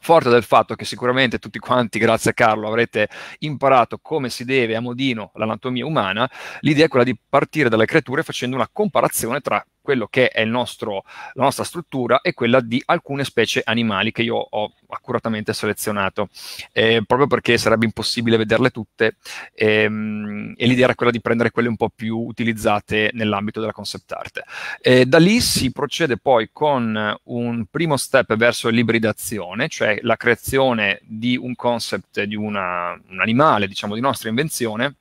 B: forte del fatto che sicuramente tutti quanti, grazie a Carlo, avrete imparato come si deve a modino l'anatomia umana, l'idea è quella di partire dalle creature facendo una comparazione tra quello che è nostro, la nostra struttura e quella di alcune specie animali che io ho accuratamente selezionato, eh, proprio perché sarebbe impossibile vederle tutte ehm, e l'idea era quella di prendere quelle un po' più utilizzate nell'ambito della concept art. Eh, da lì si procede poi con un primo step verso l'ibridazione, cioè la creazione di un concept di una, un animale, diciamo di nostra invenzione,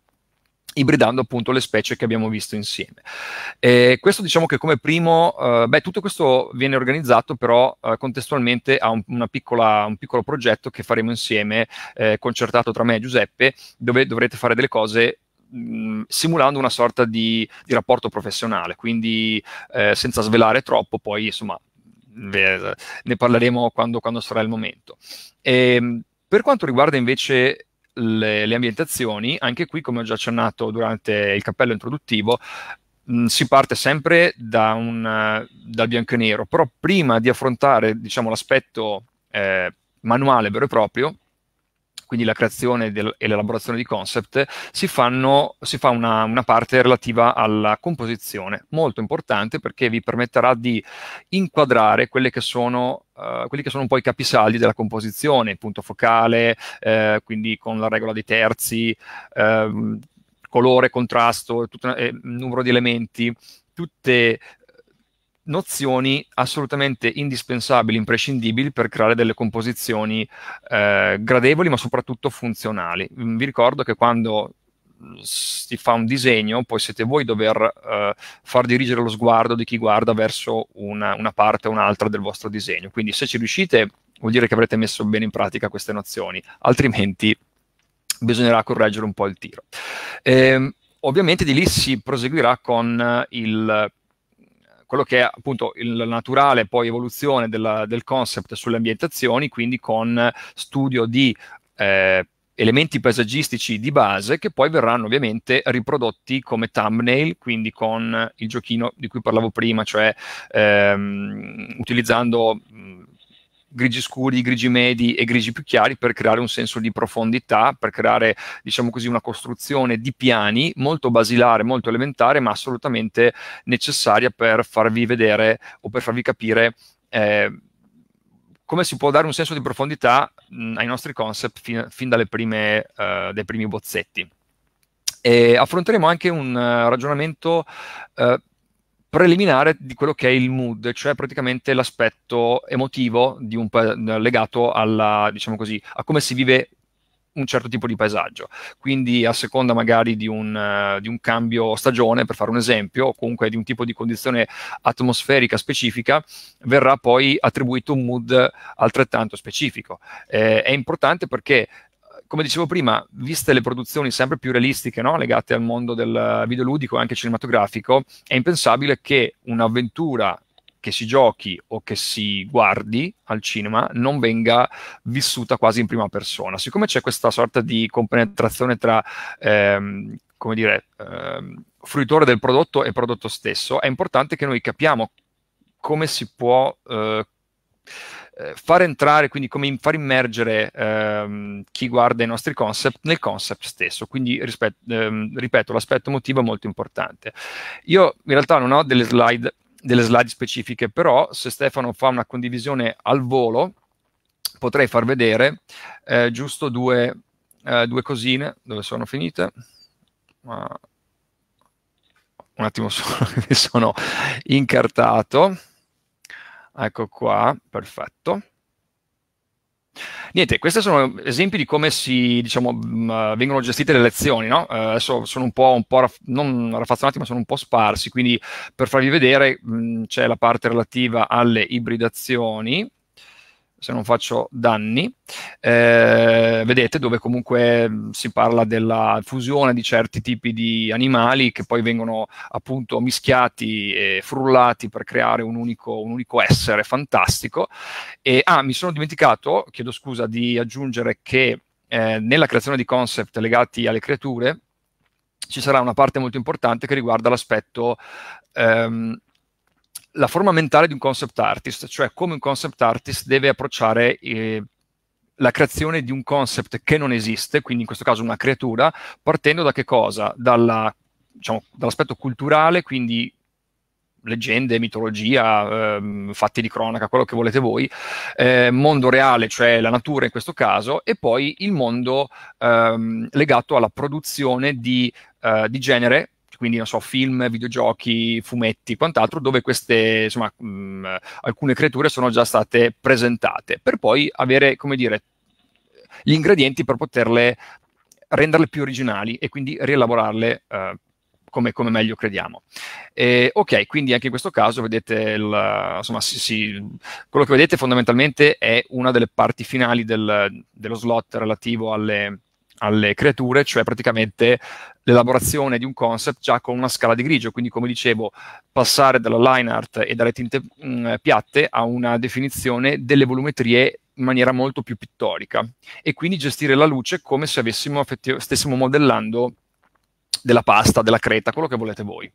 B: ibridando appunto le specie che abbiamo visto insieme. Eh, questo diciamo che come primo, eh, beh, tutto questo viene organizzato però eh, contestualmente a un, piccola, un, piccolo progetto che faremo insieme, eh, concertato tra me e Giuseppe, dove dovrete fare delle cose mm, simulando una sorta di, di rapporto professionale, quindi eh, senza svelare troppo, poi insomma ne parleremo quando, quando sarà il momento. E, ehm, per quanto riguarda invece le, le ambientazioni, anche qui, come ho già accennato durante il cappello introduttivo, si parte sempre da un, eh, dal bianco e nero, però prima di affrontare diciamo, l'aspetto eh, manuale vero e proprio, quindi la creazione del, e l'elaborazione di concept, si, fanno, si fa una, una parte relativa alla composizione, molto importante perché vi permetterà di inquadrare quelle che sono Uh, quelli che sono un po' i capisaldi della composizione, punto focale, eh, quindi con la regola dei terzi, ehm, colore, contrasto, tutto, eh, numero di elementi, tutte nozioni assolutamente indispensabili, imprescindibili per creare delle composizioni eh, gradevoli ma soprattutto funzionali. Mm, vi ricordo che quando mm, si fa un disegno, poi siete voi dover eh, far dirigere lo sguardo di chi guarda verso una, una parte o un'altra del vostro disegno. Quindi se ci riuscite vuol dire che avrete messo bene in pratica queste nozioni, altrimenti bisognerà correggere un po' il tiro. Eh, ovviamente di lì si proseguirà con il quello che è appunto la naturale poi evoluzione della, del concept sulle ambientazioni, quindi con studio di eh, elementi paesaggistici di base che poi verranno ovviamente riprodotti come thumbnail, quindi con il giochino di cui parlavo prima, cioè ehm, utilizzando grigi scuri, grigi medi e grigi più chiari per creare un senso di profondità, per creare, diciamo così, una costruzione di piani molto basilare, molto elementare, ma assolutamente necessaria per farvi vedere o per farvi capire eh, come si può dare un senso di profondità mh, mm, ai nostri concept fin, fin dalle prime, uh, dai primi bozzetti. E affronteremo anche un uh, ragionamento uh, preliminare di quello che è il mood, cioè praticamente l'aspetto emotivo pa- legato alla, diciamo così, a come si vive un certo tipo di paesaggio. Quindi a seconda magari di un, uh, di un, cambio stagione, per fare un esempio, o comunque di un tipo di condizione atmosferica specifica, verrà poi attribuito un mood altrettanto specifico. Eh, è importante perché come dicevo prima, viste le produzioni sempre più realistiche no? legate al mondo del videoludico e anche cinematografico, è impensabile che un'avventura che si giochi o che si guardi al cinema non venga vissuta quasi in prima persona. Siccome c'è questa sorta di compenetrazione tra, ehm, come dire, ehm, fruitore del prodotto e prodotto stesso, è importante che noi capiamo come si può... Eh, eh, far entrare, quindi come far immergere ehm, chi guarda i nostri concept nel concept stesso. Quindi, rispetto, ehm, ripeto, l'aspetto emotivo è molto importante. Io in realtà non ho delle slide, delle slide specifiche, però se Stefano fa una condivisione al volo, potrei far vedere eh, giusto due, eh, due, cosine dove sono finite. Ma... Un attimo solo, mi sono incartato. Ecco qua, perfetto. Niente, questi sono esempi di come si, diciamo, mh, mm, vengono gestite le lezioni, no? eh, adesso sono un po', un po raff non raffazzonati, ma sono un po' sparsi, quindi per farvi vedere mm, c'è la parte relativa alle ibridazioni, se non faccio danni, eh, vedete dove comunque mm, si parla della fusione di certi tipi di animali che poi vengono appunto mischiati e frullati per creare un unico, un unico essere fantastico. E, ah, mi sono dimenticato, chiedo scusa, di aggiungere che eh, nella creazione di concept legati alle creature ci sarà una parte molto importante che riguarda l'aspetto ehm, la forma mentale di un concept artist, cioè come un concept artist deve approcciare eh, la creazione di un concept che non esiste, quindi in questo caso una creatura, partendo da che cosa? Dalla, diciamo, dall'aspetto culturale, quindi leggende, mitologia, ehm, fatti di cronaca, quello che volete voi, eh, mondo reale, cioè la natura in questo caso, e poi il mondo ehm, legato alla produzione di, eh, di genere quindi non so, film, videogiochi, fumetti, quant'altro, dove queste, insomma, mh, mm, alcune creature sono già state presentate, per poi avere, come dire, gli ingredienti per poterle renderle più originali e quindi rielaborarle eh, come, come, meglio crediamo. E, ok, quindi anche in questo caso vedete, il, insomma, sì, sì, quello che vedete fondamentalmente è una delle parti finali del, dello slot relativo alle, alle creature, cioè praticamente l'elaborazione di un concept già con una scala di grigio, quindi come dicevo passare dalla line art e dalle tinte mh, mm, piatte a una definizione delle volumetrie in maniera molto più pittorica e quindi gestire la luce come se avessimo, stessimo modellando della pasta, della creta, quello che volete voi.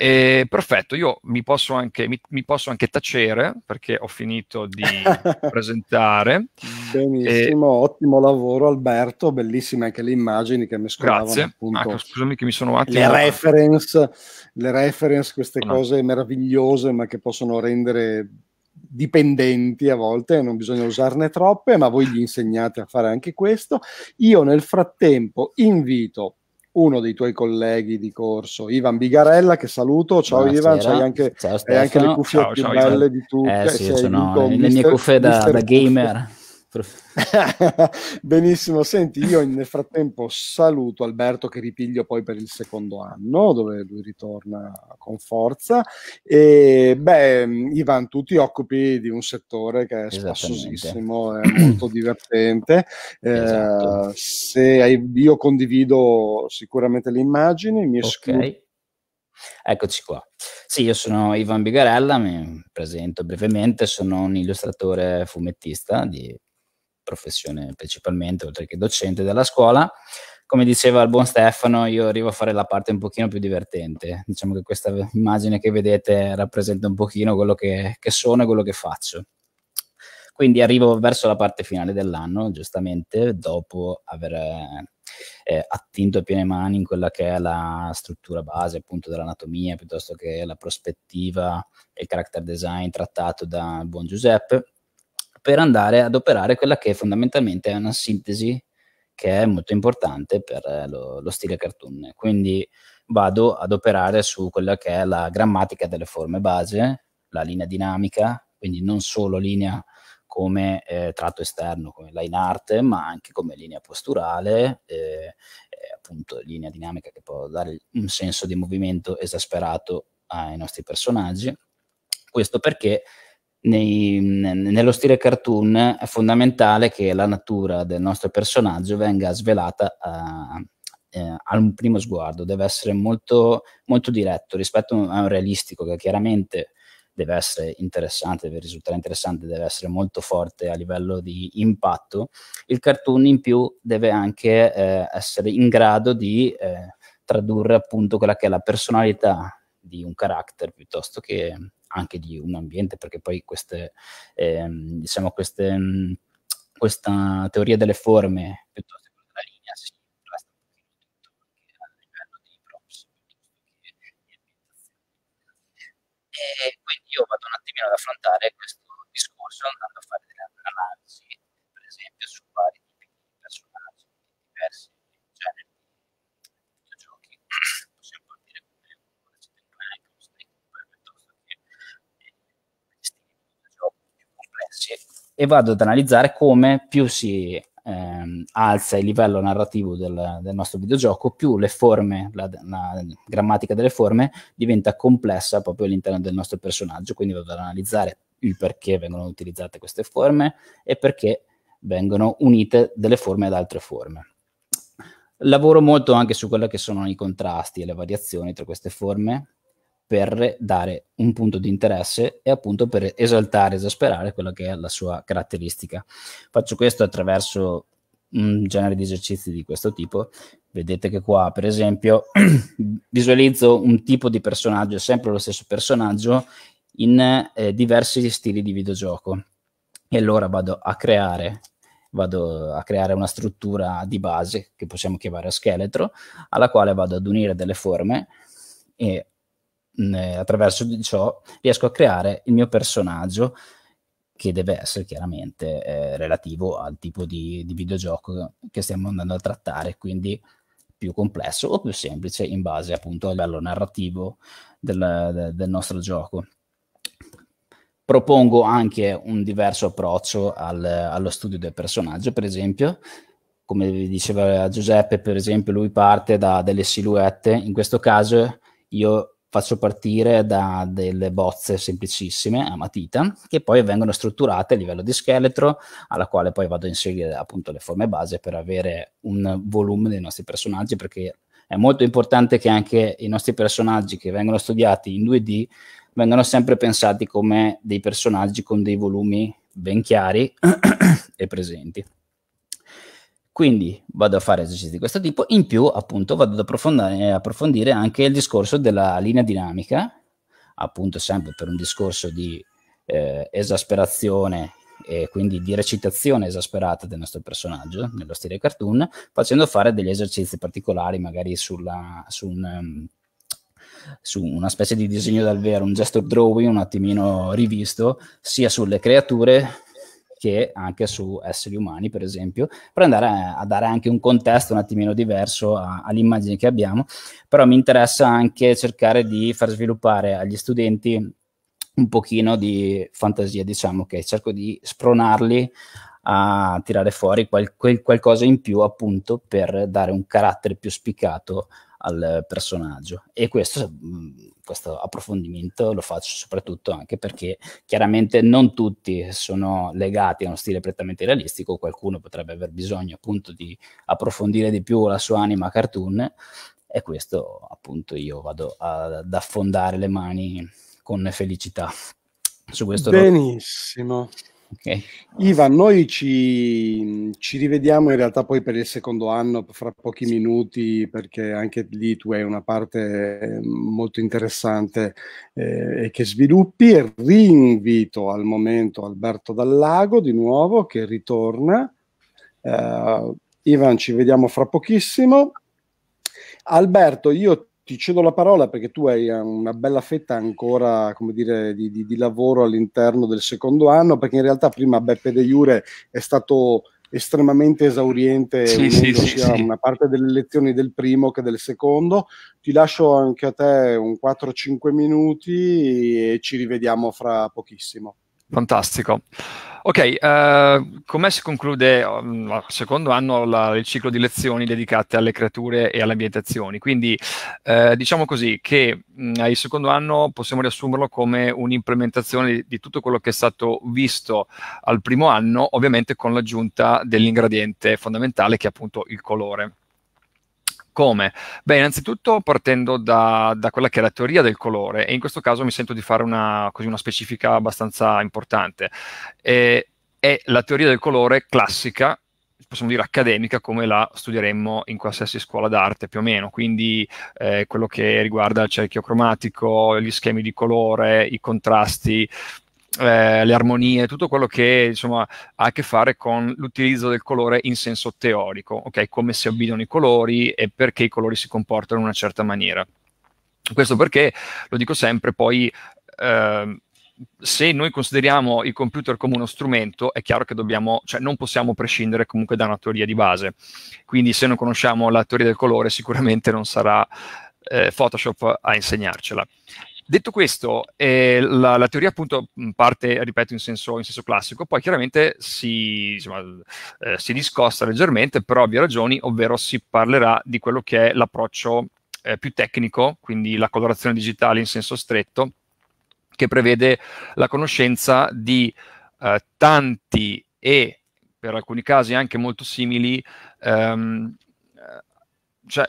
B: E, eh, perfetto, io mi posso, anche, mi, mi posso, anche, tacere perché ho finito di presentare.
A: Benissimo, e... Eh, ottimo lavoro Alberto, bellissime anche le immagini che mescolavano Grazie. Ah,
B: scusami che mi sono un attimo... Le
A: reference, le reference queste no. cose meravigliose ma che possono rendere dipendenti a volte, non bisogna usarne troppe, ma voi gli insegnate a fare anche questo. Io nel frattempo invito uno dei tuoi colleghi di corso, Ivan Bigarella, che saluto. Ciao Buonasera. Ivan, c'hai anche, ciao, anche le cuffie ciao, più ciao, belle di tutte. Eh, sì, cioè, no, le mie cuffie da, da gamer. Benissimo, senti, io nel frattempo saluto Alberto che ripiglio poi per il secondo anno, dove lui ritorna con forza. E beh, Ivan, tu ti occupi di un settore che è spassosissimo, è molto divertente. Eh, esatto. Eh, se io condivido sicuramente le immagini, mi escludo. Okay.
E: Eccoci qua. Sì, io sono Ivan Bigarella, mi presento brevemente, sono un illustratore fumettista di professione principalmente, oltre che docente della scuola. Come diceva il buon Stefano, io arrivo a fare la parte un pochino più divertente. Diciamo che questa immagine che vedete rappresenta un pochino quello che, che sono e quello che faccio. Quindi arrivo verso la parte finale dell'anno, giustamente, dopo aver eh, eh attinto a piene mani in quella che è la struttura base appunto dell'anatomia, piuttosto che la prospettiva e il character design trattato dal buon Giuseppe per andare ad operare quella che fondamentalmente è una sintesi che è molto importante per eh, lo, lo stile cartoon. Quindi vado ad operare su quella che è la grammatica delle forme base, la linea dinamica, quindi non solo linea come eh, tratto esterno, come line art, ma anche come linea posturale, eh, eh appunto linea dinamica che può dare un senso di movimento esasperato ai nostri personaggi. Questo perché nei, nello stile cartoon è fondamentale che la natura del nostro personaggio venga svelata a, ehm, eh, al primo sguardo, deve essere molto, molto diretto rispetto a un realistico che chiaramente deve essere interessante, deve risultare interessante, deve essere molto forte a livello di impatto, il cartoon in più deve anche eh, essere in grado di eh, tradurre appunto quella che è la personalità di un character piuttosto che anche di un ambiente, perché poi queste, ehm, diciamo queste, mm, questa teoria delle forme piuttosto che della linea si un tutto anche a livello dei props e quindi io vado un attimino ad affrontare questo discorso andando a fare delle analisi per esempio su vari tipi di personaggi diversi fantasy e vado ad analizzare come più si ehm, alza il livello narrativo del, del, nostro videogioco, più le forme, la, la, grammatica delle forme diventa complessa proprio all'interno del nostro personaggio, quindi vado ad analizzare il perché vengono utilizzate queste forme e perché vengono unite delle forme ad altre forme. Lavoro molto anche su quello che sono i contrasti e le variazioni tra queste forme, per dare un punto di interesse e appunto per esaltare, esasperare quella che è la sua caratteristica. Faccio questo attraverso un genere di esercizi di questo tipo. Vedete che qua, per esempio, visualizzo un tipo di personaggio, sempre lo stesso personaggio, in eh, diversi stili di videogioco. E allora vado a creare vado a creare una struttura di base che possiamo chiamare scheletro, alla quale vado ad unire delle forme e mh, mm, eh, attraverso di ciò riesco a creare il mio personaggio che deve essere chiaramente eh, relativo al tipo di, di, videogioco che stiamo andando a trattare, quindi più complesso o più semplice in base appunto al livello narrativo del, del nostro gioco. Propongo anche un diverso approccio al, allo studio del personaggio, per esempio, come diceva Giuseppe, per esempio, lui parte da delle silhouette, in questo caso io faccio partire da delle bozze semplicissime a matita che poi vengono strutturate a livello di scheletro alla quale poi vado a inserire appunto le forme base per avere un volume dei nostri personaggi perché è molto importante che anche i nostri personaggi che vengono studiati in 2D vengano sempre pensati come dei personaggi con dei volumi ben chiari e presenti. Quindi vado a fare esercizi di questo tipo, in più appunto vado ad approfondire, eh, approfondire anche il discorso della linea dinamica, appunto sempre per un discorso di eh, esasperazione e quindi di recitazione esasperata del nostro personaggio nello stile cartoon, facendo fare degli esercizi particolari, magari sulla, su, un, ehm, su, una specie di disegno dal vero, un gesture drawing un attimino rivisto, sia sulle creature che anche su esseri umani, per esempio, per andare a, a dare anche un contesto un attimino diverso a, all'immagine che abbiamo, però mi interessa anche cercare di far sviluppare agli studenti un pochino di fantasia, diciamo che cerco di spronarli a tirare fuori quel, quel, qualcosa in più appunto per dare un carattere più spiccato al personaggio. E questo, mm, questo, approfondimento lo faccio soprattutto anche perché chiaramente non tutti sono legati a uno stile prettamente realistico, qualcuno potrebbe aver bisogno appunto di approfondire di più la sua anima cartoon e questo appunto io vado ad affondare le mani con felicità. Su questo
A: Benissimo. Lo Okay. Iva, noi ci, ci, rivediamo in realtà poi per il secondo anno, fra pochi minuti, perché anche lì tu hai una parte eh, molto interessante eh, che sviluppi. Rinvito al momento Alberto Dallago di nuovo che ritorna. Uh, Ivan, ci vediamo fra pochissimo. Alberto, io ti cedo la parola perché tu hai eh, una bella fetta ancora come dire, di, di, di, lavoro all'interno del secondo anno, perché in realtà prima Beppe De Jure è stato estremamente esauriente sì, sì, sì, una parte delle lezioni del primo che del secondo. Ti lascio anche a te un 4-5 minuti e ci rivediamo fra pochissimo.
B: Fantastico. Ok, uh, eh, come si conclude um, al secondo anno la, il ciclo di lezioni dedicate alle creature e alle ambientazioni? Quindi uh, diciamo così che mh, mm, il secondo anno possiamo riassumerlo come un'implementazione di, di, tutto quello che è stato visto al primo anno, ovviamente con l'aggiunta dell'ingrediente fondamentale che è appunto il colore. Come? Beh, innanzitutto partendo da, da, quella che è la teoria del colore, e in questo caso mi sento di fare una, così, una specifica abbastanza importante. E, è la teoria del colore classica possiamo dire accademica come la studieremmo in qualsiasi scuola d'arte più o meno, quindi eh, quello che riguarda il cerchio cromatico, gli schemi di colore, i contrasti, eh, le armonie, tutto quello che insomma, ha a che fare con l'utilizzo del colore in senso teorico, okay? come si abbinano i colori e perché i colori si comportano in una certa maniera. Questo perché, lo dico sempre, poi... Eh, se noi consideriamo il computer come uno strumento, è chiaro che dobbiamo, cioè non possiamo prescindere comunque da una teoria di base. Quindi, se non conosciamo la teoria del colore, sicuramente non sarà eh, Photoshop a insegnarcela. Detto questo, eh, la, la, teoria appunto parte, ripeto, in senso, in senso classico, poi chiaramente si, insomma, eh, si, discosta leggermente per ovvie ragioni, ovvero si parlerà di quello che è l'approccio eh, più tecnico, quindi la colorazione digitale in senso stretto, che prevede la conoscenza di eh, tanti e per alcuni casi anche molto simili, ehm, eh, cioè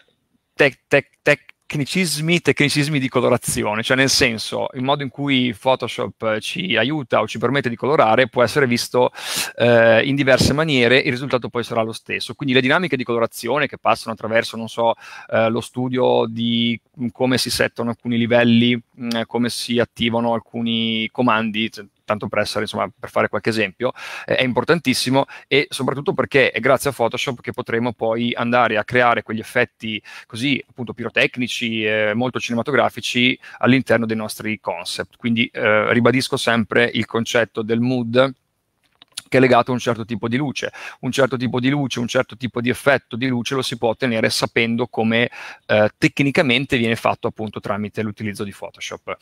B: tec, tec, tec, tecnicismi, tecnicismi di colorazione, cioè nel senso il modo in cui Photoshop ci aiuta o ci permette di colorare può essere visto eh, in diverse maniere, il risultato poi sarà lo stesso. Quindi le dinamiche di colorazione che passano attraverso, non so, eh, lo studio di come si settano alcuni livelli, mh, mm, come si attivano alcuni comandi, cioè, tanto per essere, insomma, per fare qualche esempio, eh, è importantissimo e soprattutto perché è grazie a Photoshop che potremo poi andare a creare quegli effetti così, appunto, pirotecnici, eh, molto cinematografici all'interno dei nostri concept. Quindi eh, ribadisco sempre il concetto del mood che è legato a un certo tipo di luce. Un certo tipo di luce, un certo tipo di effetto di luce lo si può ottenere sapendo come eh, tecnicamente viene fatto appunto tramite l'utilizzo di Photoshop.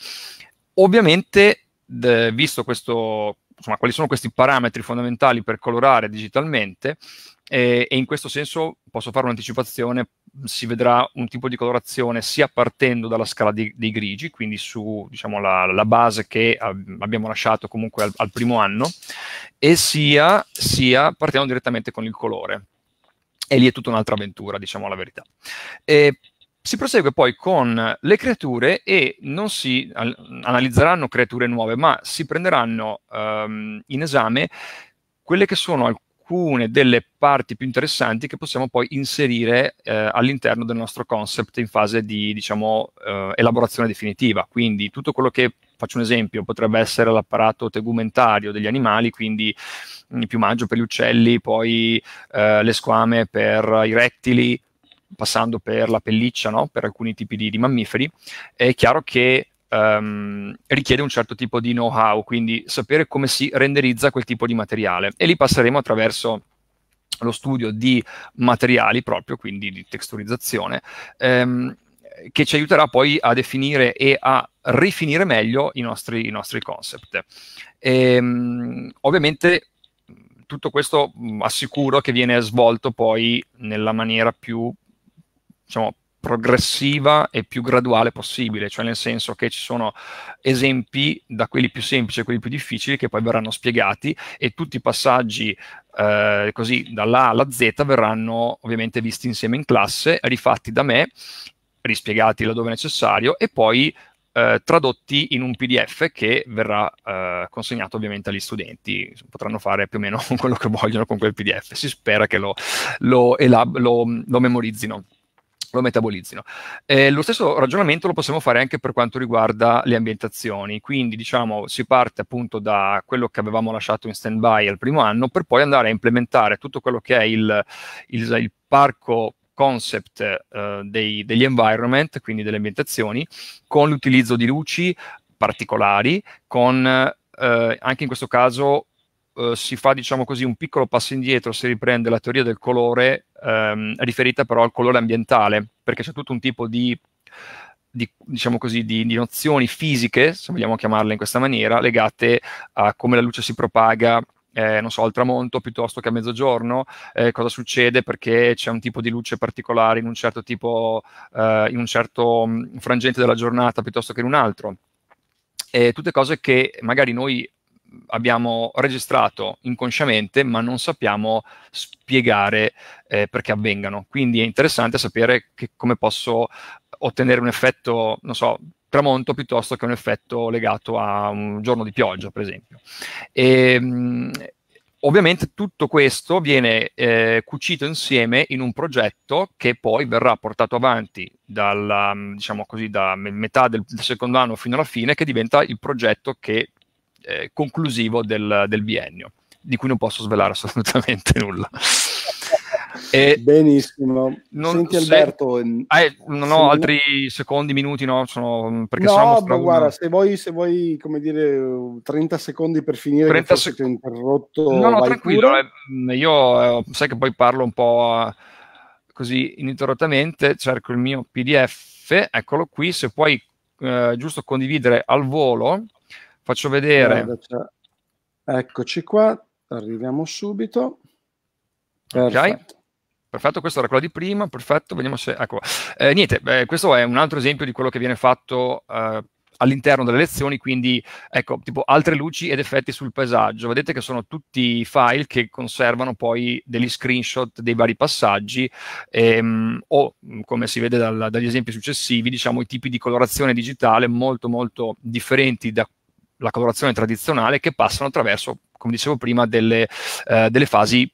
B: Ovviamente de, visto questo, insomma, quali sono questi parametri fondamentali per colorare digitalmente eh, e in questo senso posso fare un'anticipazione, si vedrà un tipo di colorazione sia partendo dalla scala di, dei grigi, quindi su diciamo, base che ab- abbiamo lasciato comunque al, al primo anno, e sia, sia partendo direttamente con il colore e lì è tutta un'altra avventura, diciamo la verità. E si prosegue poi con le creature e non si analizzeranno creature nuove, ma si prenderanno um, in esame quelle che sono alcune delle parti più interessanti che possiamo poi inserire eh, all'interno del nostro concept in fase di diciamo, eh, elaborazione definitiva. Quindi tutto quello che, faccio un esempio, potrebbe essere l'apparato tegumentario degli animali, quindi il piumaggio per gli uccelli, poi eh, le squame per i rettili, passando per la pelliccia, no? per alcuni tipi di, di mammiferi, è chiaro che Um, richiede un certo tipo di know-how, quindi sapere come si renderizza quel tipo di materiale. E lì passeremo attraverso lo studio di materiali proprio, quindi di texturizzazione, um, che ci aiuterà poi a definire e a rifinire meglio i nostri, i nostri concept. E, um, ovviamente tutto questo assicuro che viene svolto poi nella maniera più diciamo, progressiva e più graduale possibile, cioè nel senso che ci sono esempi da quelli più semplici a quelli più difficili che poi verranno spiegati e tutti i passaggi eh, così dall'A alla Z verranno ovviamente visti insieme in classe, rifatti da me, rispiegati laddove necessario e poi eh, tradotti in un PDF che verrà eh, consegnato ovviamente agli studenti. Potranno fare più o meno quello che vogliono con quel PDF. Si spera che lo, lo, elab- lo, lo memorizzino lo metabolizzino. Eh, lo stesso ragionamento lo possiamo fare anche per quanto riguarda le ambientazioni, quindi diciamo si parte appunto da quello che avevamo lasciato in stand-by al primo anno per poi andare a implementare tutto quello che è il, il, il parco concept eh, dei, degli environment, quindi delle ambientazioni, con l'utilizzo di luci particolari, con eh, anche in questo caso eh, si fa diciamo così un piccolo passo indietro, si riprende la teoria del colore ehm, riferita però al colore ambientale, perché c'è tutto un tipo di, di diciamo così, di, di nozioni fisiche, se vogliamo chiamarle in questa maniera, legate a come la luce si propaga eh, non so, al tramonto piuttosto che a mezzogiorno, eh, cosa succede perché c'è un tipo di luce particolare in un certo tipo, eh, in un certo mm, frangente della giornata piuttosto che in un altro. E tutte cose che magari noi abbiamo registrato inconsciamente ma non sappiamo spiegare eh, perché avvengano. Quindi è interessante sapere che, come posso ottenere un effetto, non so, tramonto piuttosto che un effetto legato a un giorno di pioggia, per esempio. E, ehm, ovviamente tutto questo viene eh, cucito insieme in un progetto che poi verrà portato avanti dalla, diciamo così, da metà del secondo anno fino alla fine, che diventa il progetto che eh, conclusivo del, del, biennio, di cui non posso svelare assolutamente nulla. E Benissimo. Non, Senti Alberto, eh, non ho altri non... secondi, minuti, no? Sono, mm, perché no, ma guarda, se
A: vuoi, se vuoi, come dire, 30 secondi per finire, 30 sec...
B: ti ho interrotto. No, no, tranquillo, eh, io eh, sai che poi parlo un po' eh, così ininterrottamente, cerco il mio PDF, eccolo qui, se puoi eh, giusto condividere al volo Faccio vedere.
A: Guarda, Eccoci qua, arriviamo subito.
B: Perfetto. Ok. Perfetto, questo era quello di prima, perfetto, vediamo se... Ecco. Eh, niente, beh, questo è un altro esempio di quello che viene fatto eh, all'interno delle lezioni, quindi ecco, tipo altre luci ed effetti sul paesaggio. Vedete che sono tutti file che conservano poi degli screenshot dei vari passaggi ehm, o, mm, come si vede dal, dagli esempi successivi, diciamo i tipi di colorazione digitale molto molto differenti da la colorazione tradizionale che passano attraverso, come dicevo prima, delle, eh, delle fasi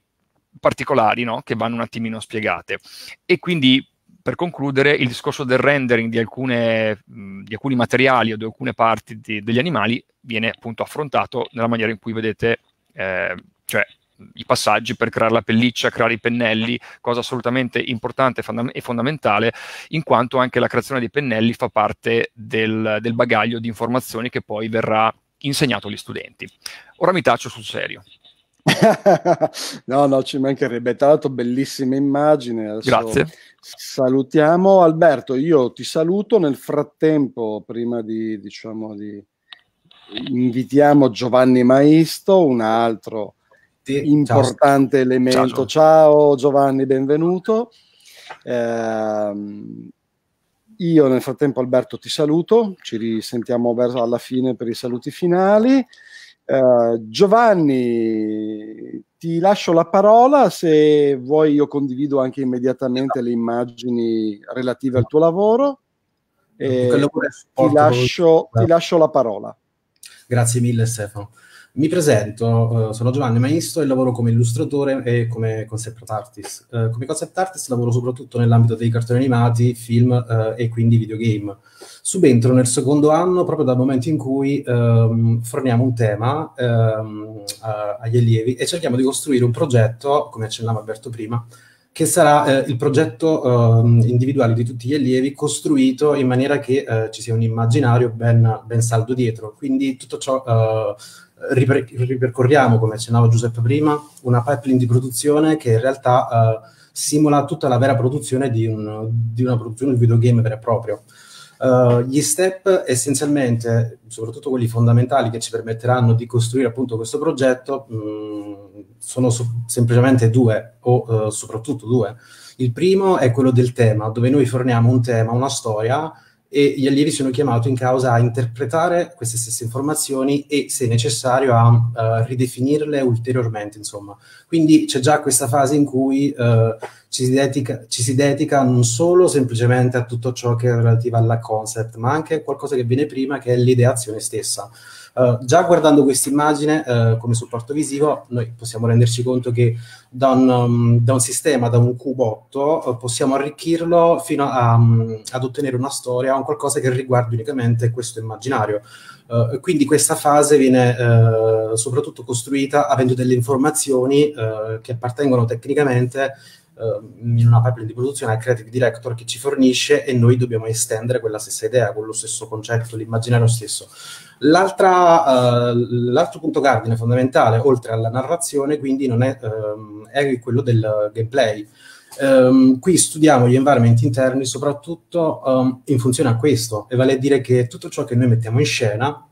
B: particolari no? che vanno un attimino spiegate. E quindi per concludere, il discorso del rendering di, alcune, mm, di alcuni materiali o di alcune parti di, degli animali viene appunto affrontato nella maniera in cui vedete, eh, cioè i passaggi per creare la pelliccia, creare i pennelli, cosa assolutamente importante e fondamentale, in quanto anche la creazione dei pennelli fa parte del, del bagaglio di informazioni che poi verrà insegnato agli studenti. Ora mi taccio sul serio.
A: no, no, ci mancherebbe. Tra l'altro, bellissima immagine. Adesso Grazie. Salutiamo Alberto. Io ti saluto. Nel frattempo, prima di diciamo di invitiamo Giovanni Maisto, un altro sì, importante ciao. elemento. Ciao, ciao. Giovanni, benvenuto. Eh, io nel frattempo Alberto ti saluto, ci risentiamo alla fine per i saluti finali. Eh, Giovanni, ti lascio la parola, se vuoi io condivido anche immediatamente le immagini relative al tuo lavoro. E ti, lascio, ti lascio la parola.
F: Grazie mille Stefano. Mi presento, eh, sono Giovanni Maisto e lavoro come illustratore e come concept artist. Eh, come concept artist lavoro soprattutto nell'ambito dei cartoni animati, film eh, e quindi videogame. Subentro nel secondo anno proprio dal momento in cui ehm, forniamo un tema ehm, agli allievi e cerchiamo di costruire un progetto, come accennava Alberto prima, che sarà eh, il progetto eh, individuale di tutti gli allievi costruito in maniera che eh, ci sia un immaginario ben, ben saldo dietro. Quindi tutto ciò riper- ripercorriamo, come accennava Giuseppe prima, una pipeline di produzione che in realtà eh, simula tutta la vera produzione di, un, di una produzione di un videogame vero e proprio. Uh, gli step essenzialmente, soprattutto quelli fondamentali che ci permetteranno di costruire appunto questo progetto, mh, mm, sono so- semplicemente due, o uh, soprattutto due. Il primo è quello del tema, dove noi forniamo un tema, una storia e gli allievi sono chiamati in causa a interpretare queste stesse informazioni e, se necessario, a uh, ridefinirle ulteriormente, insomma. Quindi c'è già questa fase in cui uh, ci, si dedica, ci, si dedica, non solo semplicemente a tutto ciò che è relativo alla concept, ma anche a qualcosa che viene prima, che è l'ideazione stessa. Eh, già guardando questa immagine uh, come supporto visivo, noi possiamo renderci conto che da un, um, da un sistema, da un cubotto, uh, possiamo arricchirlo fino a, um, ad ottenere una storia o qualcosa che riguardi unicamente questo immaginario. quindi questa fase viene soprattutto costruita avendo delle informazioni che appartengono tecnicamente in una pipeline di produzione al creative director che ci fornisce e noi dobbiamo estendere quella stessa idea, quello stesso concetto, l'immaginario stesso. Eh, l'altro punto cardine fondamentale, oltre alla narrazione, quindi, è, ehm, è quello del gameplay. Um, qui studiamo gli environment interni soprattutto um, in funzione a questo, e vale a dire che tutto ciò che noi mettiamo in scena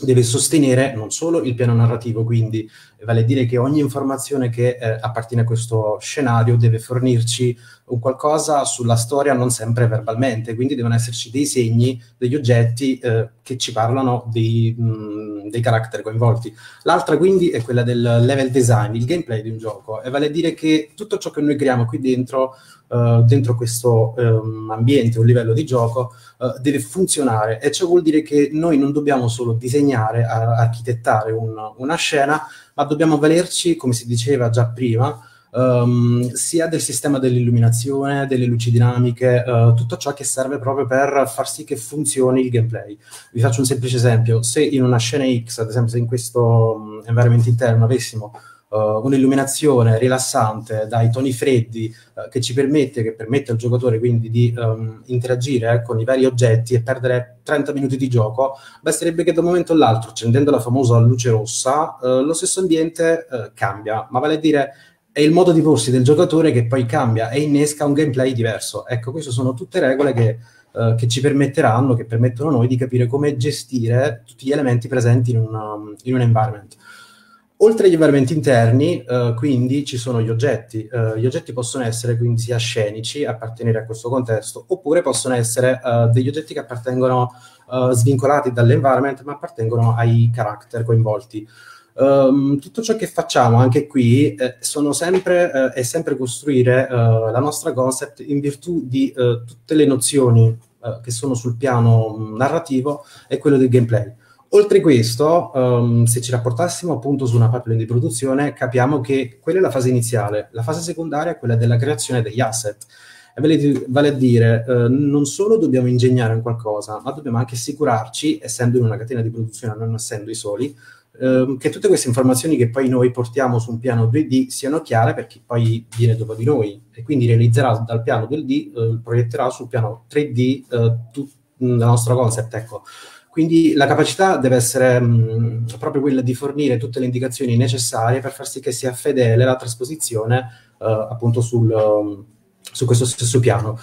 F: deve sostenere non solo il piano narrativo, quindi eh, vale a dire che ogni informazione che eh, appartiene a questo scenario deve fornirci un qualcosa sulla storia non sempre verbalmente, quindi devono esserci dei segni, degli oggetti eh, che ci parlano dei, mh, mm, dei caratteri coinvolti. L'altra quindi è quella del level design, il gameplay di un gioco, e vale a dire che tutto ciò che noi creiamo qui dentro, eh, dentro questo ehm, ambiente o livello di gioco, eh, deve funzionare e ciò vuol dire che noi non dobbiamo solo disegnare, eh, architettare un, una scena, ma dobbiamo valerci, come si diceva già prima, um, sia del sistema dell'illuminazione, delle luci dinamiche, uh, tutto ciò che serve proprio per far sì che funzioni il gameplay. Vi faccio un semplice esempio, se in una scena X, ad esempio se in questo um, environment interno avessimo eh, un'illuminazione rilassante dai toni freddi eh, che ci permette, che permette al giocatore quindi di um, interagire eh, con i vari oggetti e perdere 30 minuti di gioco, basterebbe che da un momento all'altro, accendendo la famosa luce rossa, lo stesso ambiente cambia, ma vale a dire è il modo di porsi del giocatore che poi cambia e innesca un gameplay diverso. Ecco, queste sono tutte regole che, che ci permetteranno, che permettono a noi di capire come gestire tutti gli elementi presenti in, una, in un environment. Oltre agli avvermenti interni, eh, quindi, ci sono gli oggetti. Eh, gli oggetti possono essere quindi sia scenici, appartenere a questo contesto, oppure possono essere eh, degli oggetti che appartengono eh, svincolati dall'environment, ma appartengono ai character coinvolti. Um, tutto ciò che facciamo anche qui eh, sempre, eh, è sempre costruire la nostra concept in virtù di tutte le nozioni che sono sul piano mm, narrativo e quello del gameplay Oltre questo, um, se ci rapportassimo appunto su una pipeline di produzione, capiamo che quella è la fase iniziale, la fase secondaria è quella della creazione degli asset. Vale a dire, eh, non solo dobbiamo ingegnare un qualcosa, ma dobbiamo anche assicurarci, essendo in una catena di produzione, non essendo i soli, eh, che tutte queste informazioni che poi noi portiamo su un piano 2D siano chiare per chi poi viene dopo di noi e quindi realizzerà dal piano 2D, eh, proietterà sul piano 3D eh, tut- la nostra concept. Ecco quindi la capacità deve essere mh, mm, proprio quella di fornire tutte le indicazioni necessarie per far sì che sia fedele la trasposizione eh, appunto sul, mm, su questo stesso piano.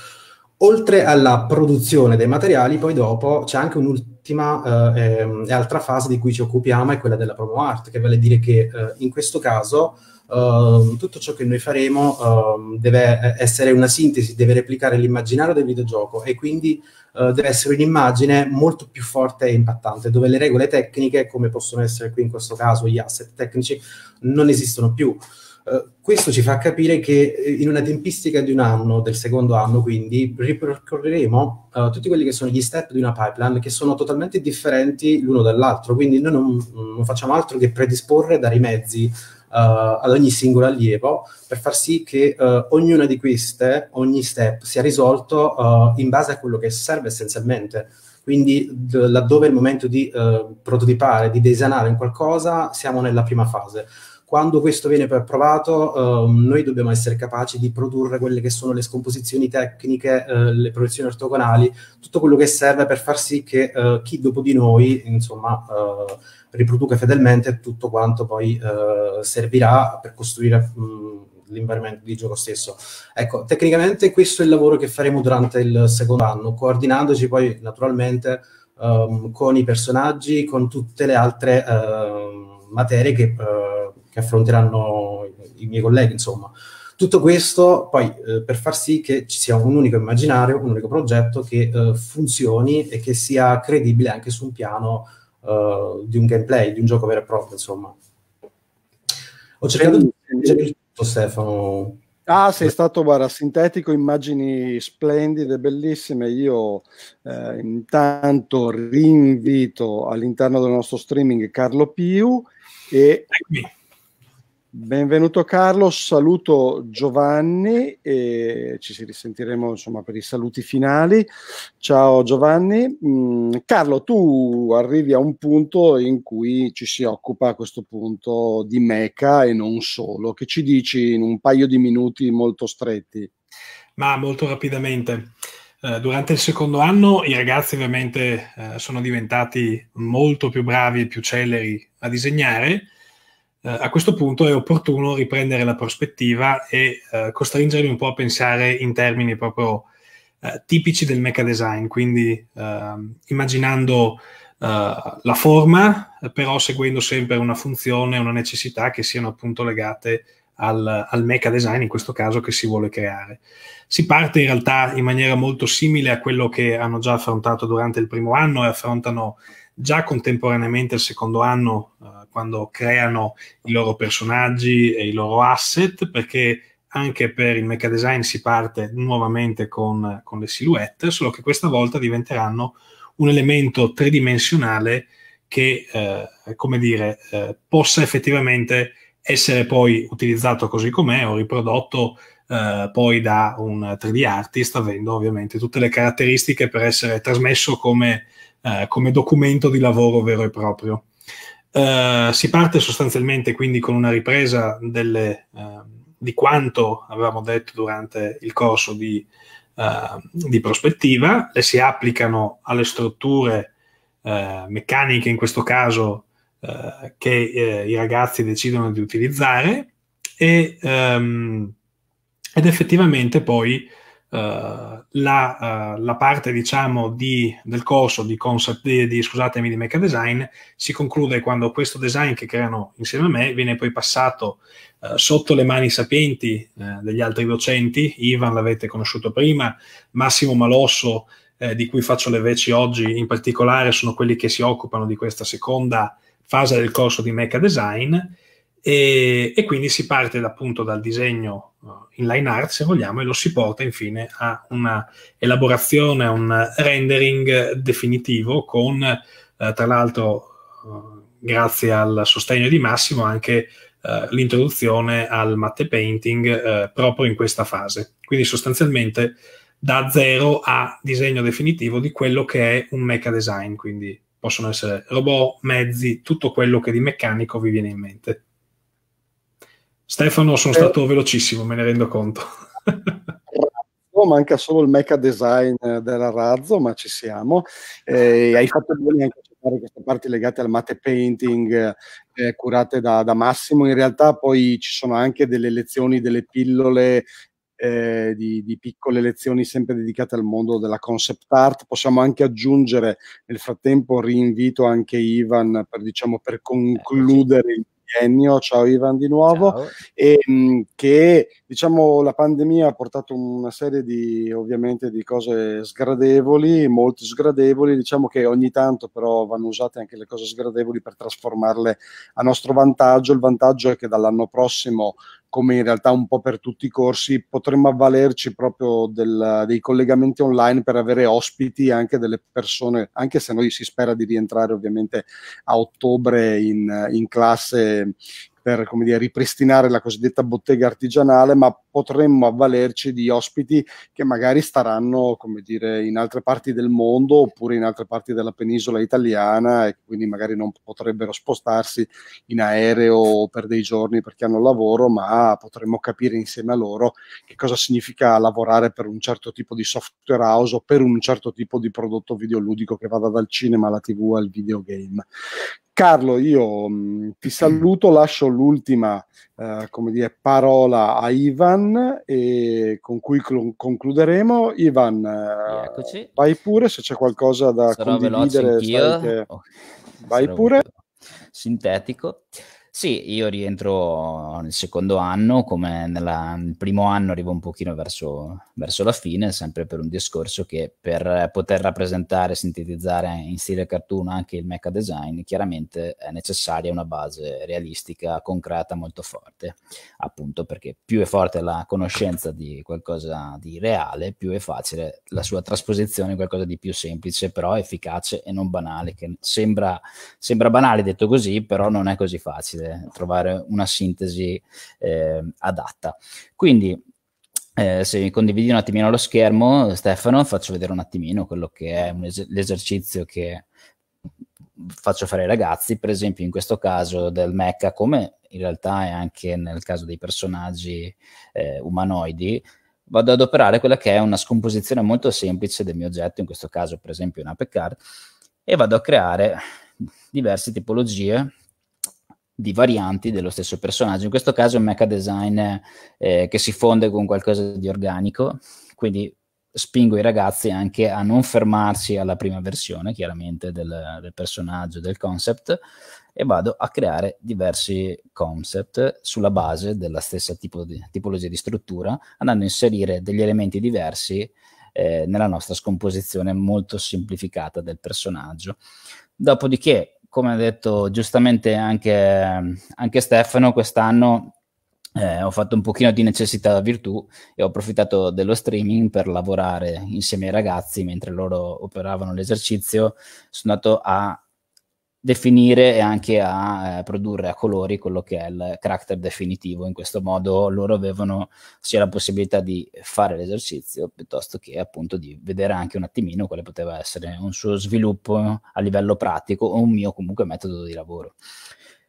F: Oltre alla produzione dei materiali, poi dopo c'è anche un'ultima eh, ehm, e altra fase di cui ci occupiamo, è quella della promo art, che vale dire che eh, in questo caso Uh, tutto ciò che noi faremo uh, deve eh, essere una sintesi, deve replicare l'immaginario del videogioco e quindi eh, deve essere un'immagine molto più forte e impattante, dove le regole tecniche, come possono essere qui in questo caso gli asset tecnici, non esistono più. Uh, questo ci fa capire che eh, in una tempistica di un anno, del secondo anno, quindi ripercorreremo uh, tutti quelli che sono gli step di una pipeline che sono totalmente differenti l'uno dall'altro, quindi noi non, non facciamo altro che predisporre e dare i mezzi eh, ad ogni singolo allievo per far sì che eh, ognuna di queste, ogni step, sia risolto eh, in base a quello che serve essenzialmente. Quindi d- laddove è il momento di prototipare, di designare in qualcosa, siamo nella prima fase quando questo viene poi approvato, eh, noi dobbiamo essere capaci di produrre quelle che sono le scomposizioni tecniche, eh, le proiezioni ortogonali, tutto quello che serve per far sì che eh, chi dopo di noi, insomma, eh, riproduca fedelmente tutto quanto poi eh, servirà per costruire l'environment di gioco stesso. Ecco, tecnicamente questo è il lavoro che faremo durante il secondo anno, coordinandoci poi naturalmente um, con i personaggi, con tutte le altre uh, materie che uh, che affronteranno i, miei colleghi, insomma. Tutto questo poi eh, per far sì che ci sia un unico immaginario, un unico progetto che eh, funzioni e che sia credibile anche su un piano eh, di un gameplay, di un gioco vero e proprio, insomma. Ho cercato di leggere tutto, Stefano.
A: Ah, sei stato, guarda, sintetico, immagini splendide, bellissime. Io eh, intanto rinvito all'interno del nostro streaming Carlo Piu e... Eccomi Benvenuto Carlo, saluto Giovanni e ci si risentiremo insomma, per i saluti finali. Ciao Giovanni. Mm, Carlo, tu arrivi a un punto in cui ci si occupa a questo punto di Meca e non solo. Che ci dici in un paio di minuti molto stretti?
C: Ma molto rapidamente. Eh, durante il secondo anno i ragazzi ovviamente eh, sono diventati molto più bravi e più celeri a disegnare eh, a questo punto è opportuno riprendere la prospettiva e eh, costringerli un po' a pensare in termini proprio eh, tipici del mecha design, quindi ehm, immaginando eh, la forma, però seguendo sempre una funzione, una necessità che siano appunto legate al, al mecha design, in questo caso che si vuole creare. Si parte in realtà in maniera molto simile a quello che hanno già affrontato durante il primo anno e affrontano già contemporaneamente al secondo anno eh, quando creano i loro personaggi e i loro asset, perché anche per il mecha design si parte nuovamente con, con le silhouette, solo che questa volta diventeranno un elemento tridimensionale che, eh, come dire, eh, possa effettivamente essere poi utilizzato così com'è o riprodotto eh, poi da un 3D artist, avendo ovviamente tutte le caratteristiche per essere trasmesso come eh, come documento di lavoro vero e proprio. Eh, si parte sostanzialmente quindi con una ripresa delle, eh, di quanto avevamo detto durante il corso di, ehm, di prospettiva, le si applicano alle strutture eh, meccaniche in questo caso eh, che i ragazzi decidono di utilizzare e, ehm, ed effettivamente poi eh, la, eh, la, parte diciamo, di, del corso di, concept, di, di, scusatemi, di Mecha Design si conclude quando questo design che creano insieme a me viene poi passato eh, sotto le mani sapienti degli altri docenti, Ivan l'avete conosciuto prima, Massimo Malosso eh, di cui faccio le veci oggi in particolare sono quelli che si occupano di questa seconda fase del corso di Mecha Design e, e, quindi si parte appunto dal disegno eh, in line art, se vogliamo, e lo si porta infine a una elaborazione, a un rendering definitivo con, eh, tra l'altro, eh, grazie al sostegno di Massimo, anche eh, l'introduzione al matte painting eh, proprio in questa fase. Quindi sostanzialmente da zero a disegno definitivo di quello che è un mecha design, quindi possono essere robot, mezzi, tutto quello che di meccanico vi viene in mente. Stefano, sono eh, stato velocissimo, me ne rendo conto.
A: manca solo il mecha design della razzo, ma ci siamo. Eh, hai fatto bene anche a queste parti legate al matte painting eh, curate da, da Massimo. In realtà poi ci sono anche delle lezioni, delle pillole eh, di, di, piccole lezioni sempre dedicate al mondo della concept art. Possiamo anche aggiungere, nel frattempo rinvito anche Ivan per, diciamo, per concludere il biennio, ciao Ivan di nuovo, ciao. E, ehm, mh, che diciamo la pandemia ha portato una serie di, ovviamente, di cose sgradevoli, molto sgradevoli, diciamo che ogni tanto però vanno usate anche le cose sgradevoli per trasformarle a nostro vantaggio, il vantaggio è che dall'anno prossimo come in realtà un po' per tutti i corsi, potremmo avvalerci proprio del, dei collegamenti online per avere ospiti anche delle persone, anche se noi si spera di rientrare ovviamente a ottobre in, in classe per come dire, ripristinare la cosiddetta bottega artigianale, ma potremmo avvalerci di ospiti che magari staranno come dire, in altre parti del mondo oppure in altre parti della penisola italiana e quindi magari non potrebbero spostarsi in aereo per dei giorni perché hanno lavoro, ma potremmo capire insieme a loro che cosa significa lavorare per un certo tipo di software house o per un certo tipo di prodotto videoludico che vada dal cinema alla tv al videogame. Carlo, io mh, mm, ti saluto, lascio l'ultima eh, dire, parola a Ivan con cui cl- concluderemo. Ivan, eh, vai pure se c'è qualcosa da Sarò condividere. Che...
E: Oh, vai pure. Molto. Sintetico. Sì, io rientro nel secondo anno, come nella, nel primo anno arrivo un pochino verso, verso, la fine, sempre per un discorso che per poter rappresentare, e sintetizzare in stile cartoon anche il mecha design, chiaramente è necessaria una base realistica, concreta, molto forte, appunto perché più è forte la conoscenza di qualcosa di reale, più è facile la sua trasposizione in qualcosa di più semplice, però efficace e non banale, che sembra, sembra banale detto così, però non è così facile difficile trovare una sintesi eh, adatta. Quindi eh, se condividi un attimino lo schermo, Stefano, faccio vedere un attimino quello che è es- l'esercizio che faccio fare ai ragazzi, per esempio in questo caso del Mecca, come in realtà è anche nel caso dei personaggi eh, umanoidi, vado ad operare quella che è una scomposizione molto semplice del mio oggetto, in questo caso per esempio una Packard, e vado a creare diverse tipologie di varianti dello stesso personaggio. In questo caso è un mecha design eh, che si fonde con qualcosa di organico, quindi spingo i ragazzi anche a non fermarsi alla prima versione, chiaramente, del, del personaggio, del concept, e vado a creare diversi concept sulla base della stessa tipo di, tipologia di struttura, andando a inserire degli elementi diversi eh, nella nostra scomposizione molto semplificata del personaggio. Dopodiché come ha detto giustamente anche, anche Stefano, quest'anno eh, ho fatto un pochino di necessità da virtù e ho approfittato dello streaming per lavorare insieme ai ragazzi mentre loro operavano l'esercizio. Sono andato a definire e anche a eh, produrre a colori quello che è il character definitivo. In questo modo loro avevano sia la possibilità di fare l'esercizio piuttosto che appunto di vedere anche un attimino quale poteva essere un suo sviluppo a livello pratico o un mio comunque metodo di lavoro.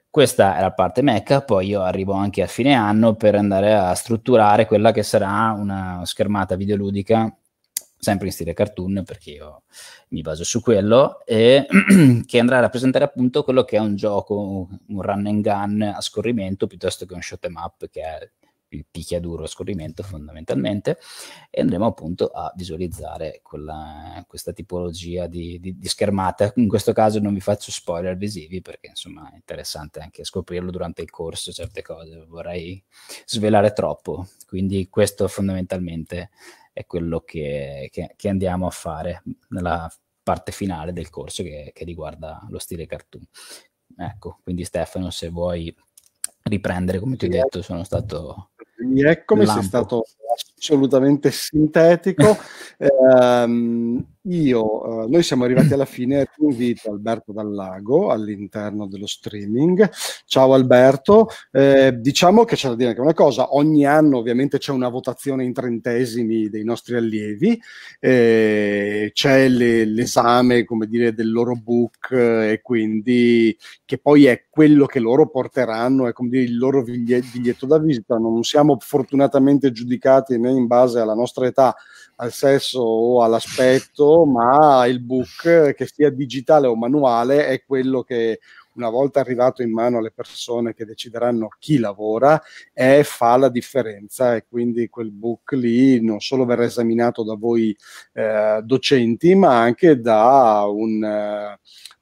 E: Questa è la parte mecca, poi io arrivo anche a fine anno per andare a strutturare quella che sarà una schermata videoludica sempre in stile cartoon perché io mi baso su quello, e che andrà a rappresentare appunto quello che è un gioco, un run and gun a scorrimento piuttosto che un shot em up che è il picchiaduro a scorrimento fondamentalmente e andremo appunto a visualizzare quella, questa tipologia di, di, di, schermata. In questo caso non vi faccio spoiler visivi perché insomma è interessante anche scoprirlo durante il corso certe cose, vorrei svelare troppo, quindi questo fondamentalmente è quello che, che, che andiamo a fare nella parte finale del corso che, che riguarda lo stile cartoon. Ecco, quindi Stefano, se vuoi riprendere, come ti ho detto, sono stato...
A: Mi è come lampo. sei
E: stato assolutamente
A: sintetico. Eh, io, eh, noi siamo arrivati alla fine, tu invito Alberto Dallago all'interno dello streaming. Ciao Alberto, eh, diciamo che c'è da dire anche una cosa, ogni anno ovviamente c'è una votazione in trentesimi dei nostri allievi, eh, c'è le, l'esame come dire, del loro book eh, e quindi che poi è quello che loro porteranno, è come dire il loro biglietto da visita, non siamo fortunatamente giudicati giudicati né in base alla nostra età, al sesso o all'aspetto, ma il book, che sia digitale o manuale, è quello che una volta arrivato in mano alle persone che decideranno chi lavora, è, fa la differenza e quindi quel book lì non solo verrà esaminato da voi eh, docenti, ma anche da un... Eh,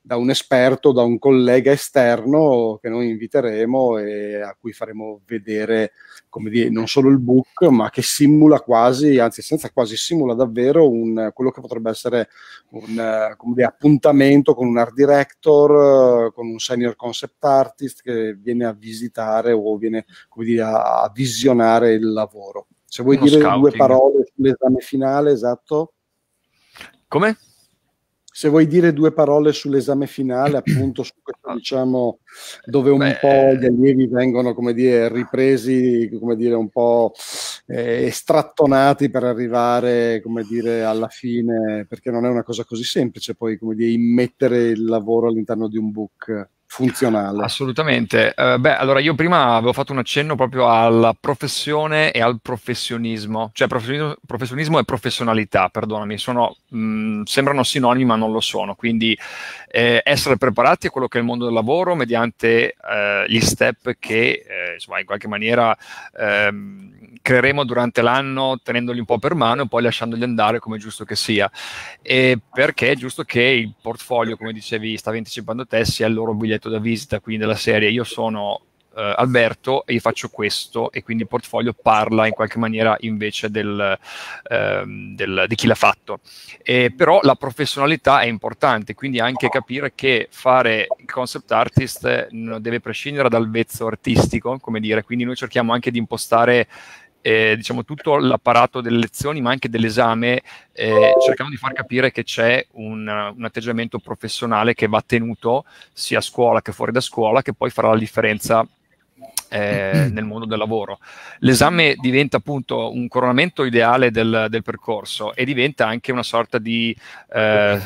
A: da un esperto, da un collega esterno che noi inviteremo e a cui faremo vedere come dire, non solo il book, ma che simula quasi, anzi senza quasi simula davvero un, quello che potrebbe essere un dire, appuntamento con un art director, con un senior concept artist che viene a visitare o viene come dire, a visionare il lavoro. Se vuoi Uno dire scouting. due parole sull'esame finale, esatto. Come? se vuoi dire due parole sull'esame finale, appunto su questo ah. diciamo dove un Beh, po' gli allievi vengono come dire ripresi, come dire un po' eh, estrattonati per arrivare come dire alla fine, perché non è una cosa così semplice poi come dire immettere il lavoro all'interno di un book funzionale.
B: Assolutamente. Eh, beh, allora io prima avevo fatto un accenno proprio alla professione e al professionismo, cioè professionismo, professionismo e professionalità, perdonami, sono, mh, mm, sembrano sinonimi ma non lo sono, quindi eh, essere preparati a quello che è il mondo del lavoro mediante eh, gli step che eh, insomma, in qualche maniera Eh, creeremo durante l'anno tenendoli un po' per mano e poi lasciandoli andare come è giusto che sia. E perché è giusto che il portfolio, come dicevi, stavi anticipando te, sia il loro biglietto da visita, quindi della serie io sono eh, Alberto e io faccio questo e quindi il portfolio parla in qualche maniera invece del, ehm, del, di chi l'ha fatto. E, però la professionalità è importante, quindi anche capire che fare concept artist eh, deve prescindere dal vezzo artistico, come dire, quindi noi cerchiamo anche di impostare eh, diciamo, tutto l'apparato delle lezioni, ma anche dell'esame, eh, cercando di far capire che c'è un, un, atteggiamento professionale che va tenuto sia a scuola che fuori da scuola, che poi farà la differenza. Eh, nel mondo del lavoro. L'esame diventa appunto un coronamento ideale del, del percorso e diventa anche una sorta di eh,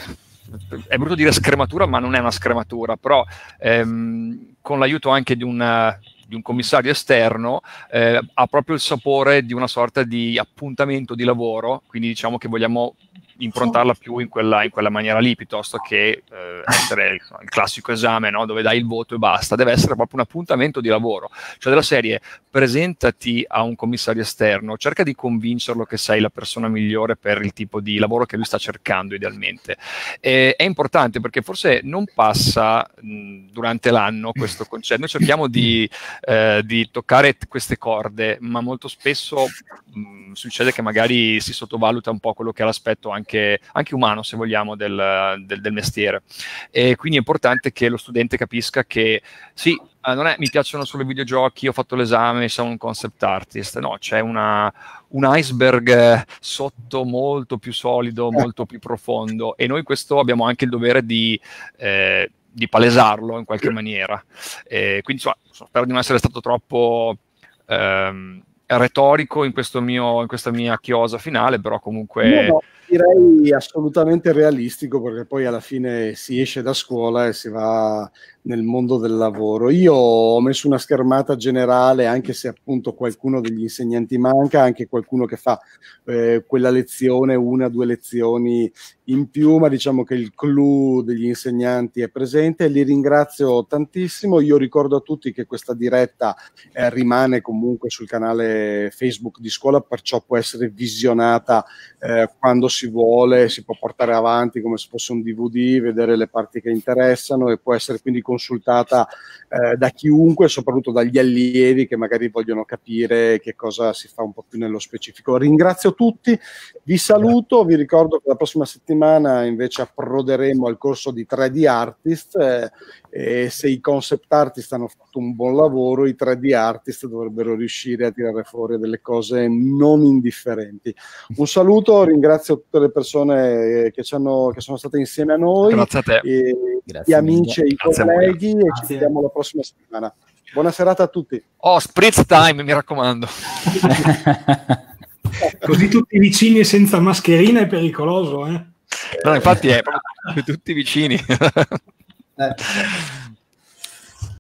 B: è brutto dire scrematura, ma non è una scrematura, però ehm, con l'aiuto anche di una, di un commissario esterno eh, ha proprio il sapore di una sorta di appuntamento di lavoro, quindi diciamo che vogliamo improntarla più in quella, in quella maniera lì, piuttosto che eh, essere il, il, classico esame no? dove dai il voto e basta, deve essere proprio un appuntamento di lavoro, cioè della serie presentati a un commissario esterno, cerca di convincerlo che sei la persona migliore per il tipo di lavoro che lui sta cercando idealmente. E, è importante perché forse non passa mh, durante l'anno questo concetto, noi cerchiamo di, eh, di toccare t- queste corde, ma molto spesso mh, succede che magari si sottovaluta un po' quello che è l'aspetto anche anche, anche umano, se vogliamo, del, del, del mestiere. E quindi è importante che lo studente capisca che sì, eh, non è mi piacciono solo i videogiochi, ho fatto l'esame, sono un concept artist, no, c'è una, un iceberg sotto molto più solido, eh. molto più profondo e noi questo abbiamo anche il dovere di, eh, di palesarlo in qualche maniera. Eh, quindi insomma, spero di non essere stato troppo ehm, retorico in, mio, in, questa mia chiosa finale, però comunque... No,
A: direi assolutamente realistico perché poi alla fine si esce da scuola e si va nel mondo del lavoro. Io ho messo una schermata generale anche se appunto qualcuno degli insegnanti manca, anche qualcuno che fa eh, quella lezione, una, o due lezioni in più, ma diciamo che il clou degli insegnanti è presente. Li ringrazio tantissimo. Io ricordo a tutti che questa diretta eh, rimane comunque sul canale Facebook di scuola, perciò può essere visionata eh, quando si si vuole, si può portare avanti come se fosse un DVD, vedere le parti che interessano e può essere quindi consultata eh, da chiunque, soprattutto dagli allievi che magari vogliono capire che cosa si fa un po' più nello specifico. Ringrazio tutti, vi saluto, vi ricordo che la prossima settimana invece approderemo al corso di 3D Artist eh, e se i concept artist hanno fatto un buon lavoro, i 3D artist dovrebbero riuscire a tirare fuori delle cose non indifferenti. Un saluto, ringrazio tutte le persone eh, che, che sono state insieme a noi. Grazie a te.
B: E, gli amici e i colleghi
A: e ci vediamo la prossima settimana. Buona serata a
B: tutti. Oh, spritz time, mi raccomando. Così tutti
C: vicini e senza mascherina è pericoloso, eh?
B: No, infatti è tutti vicini. Eh.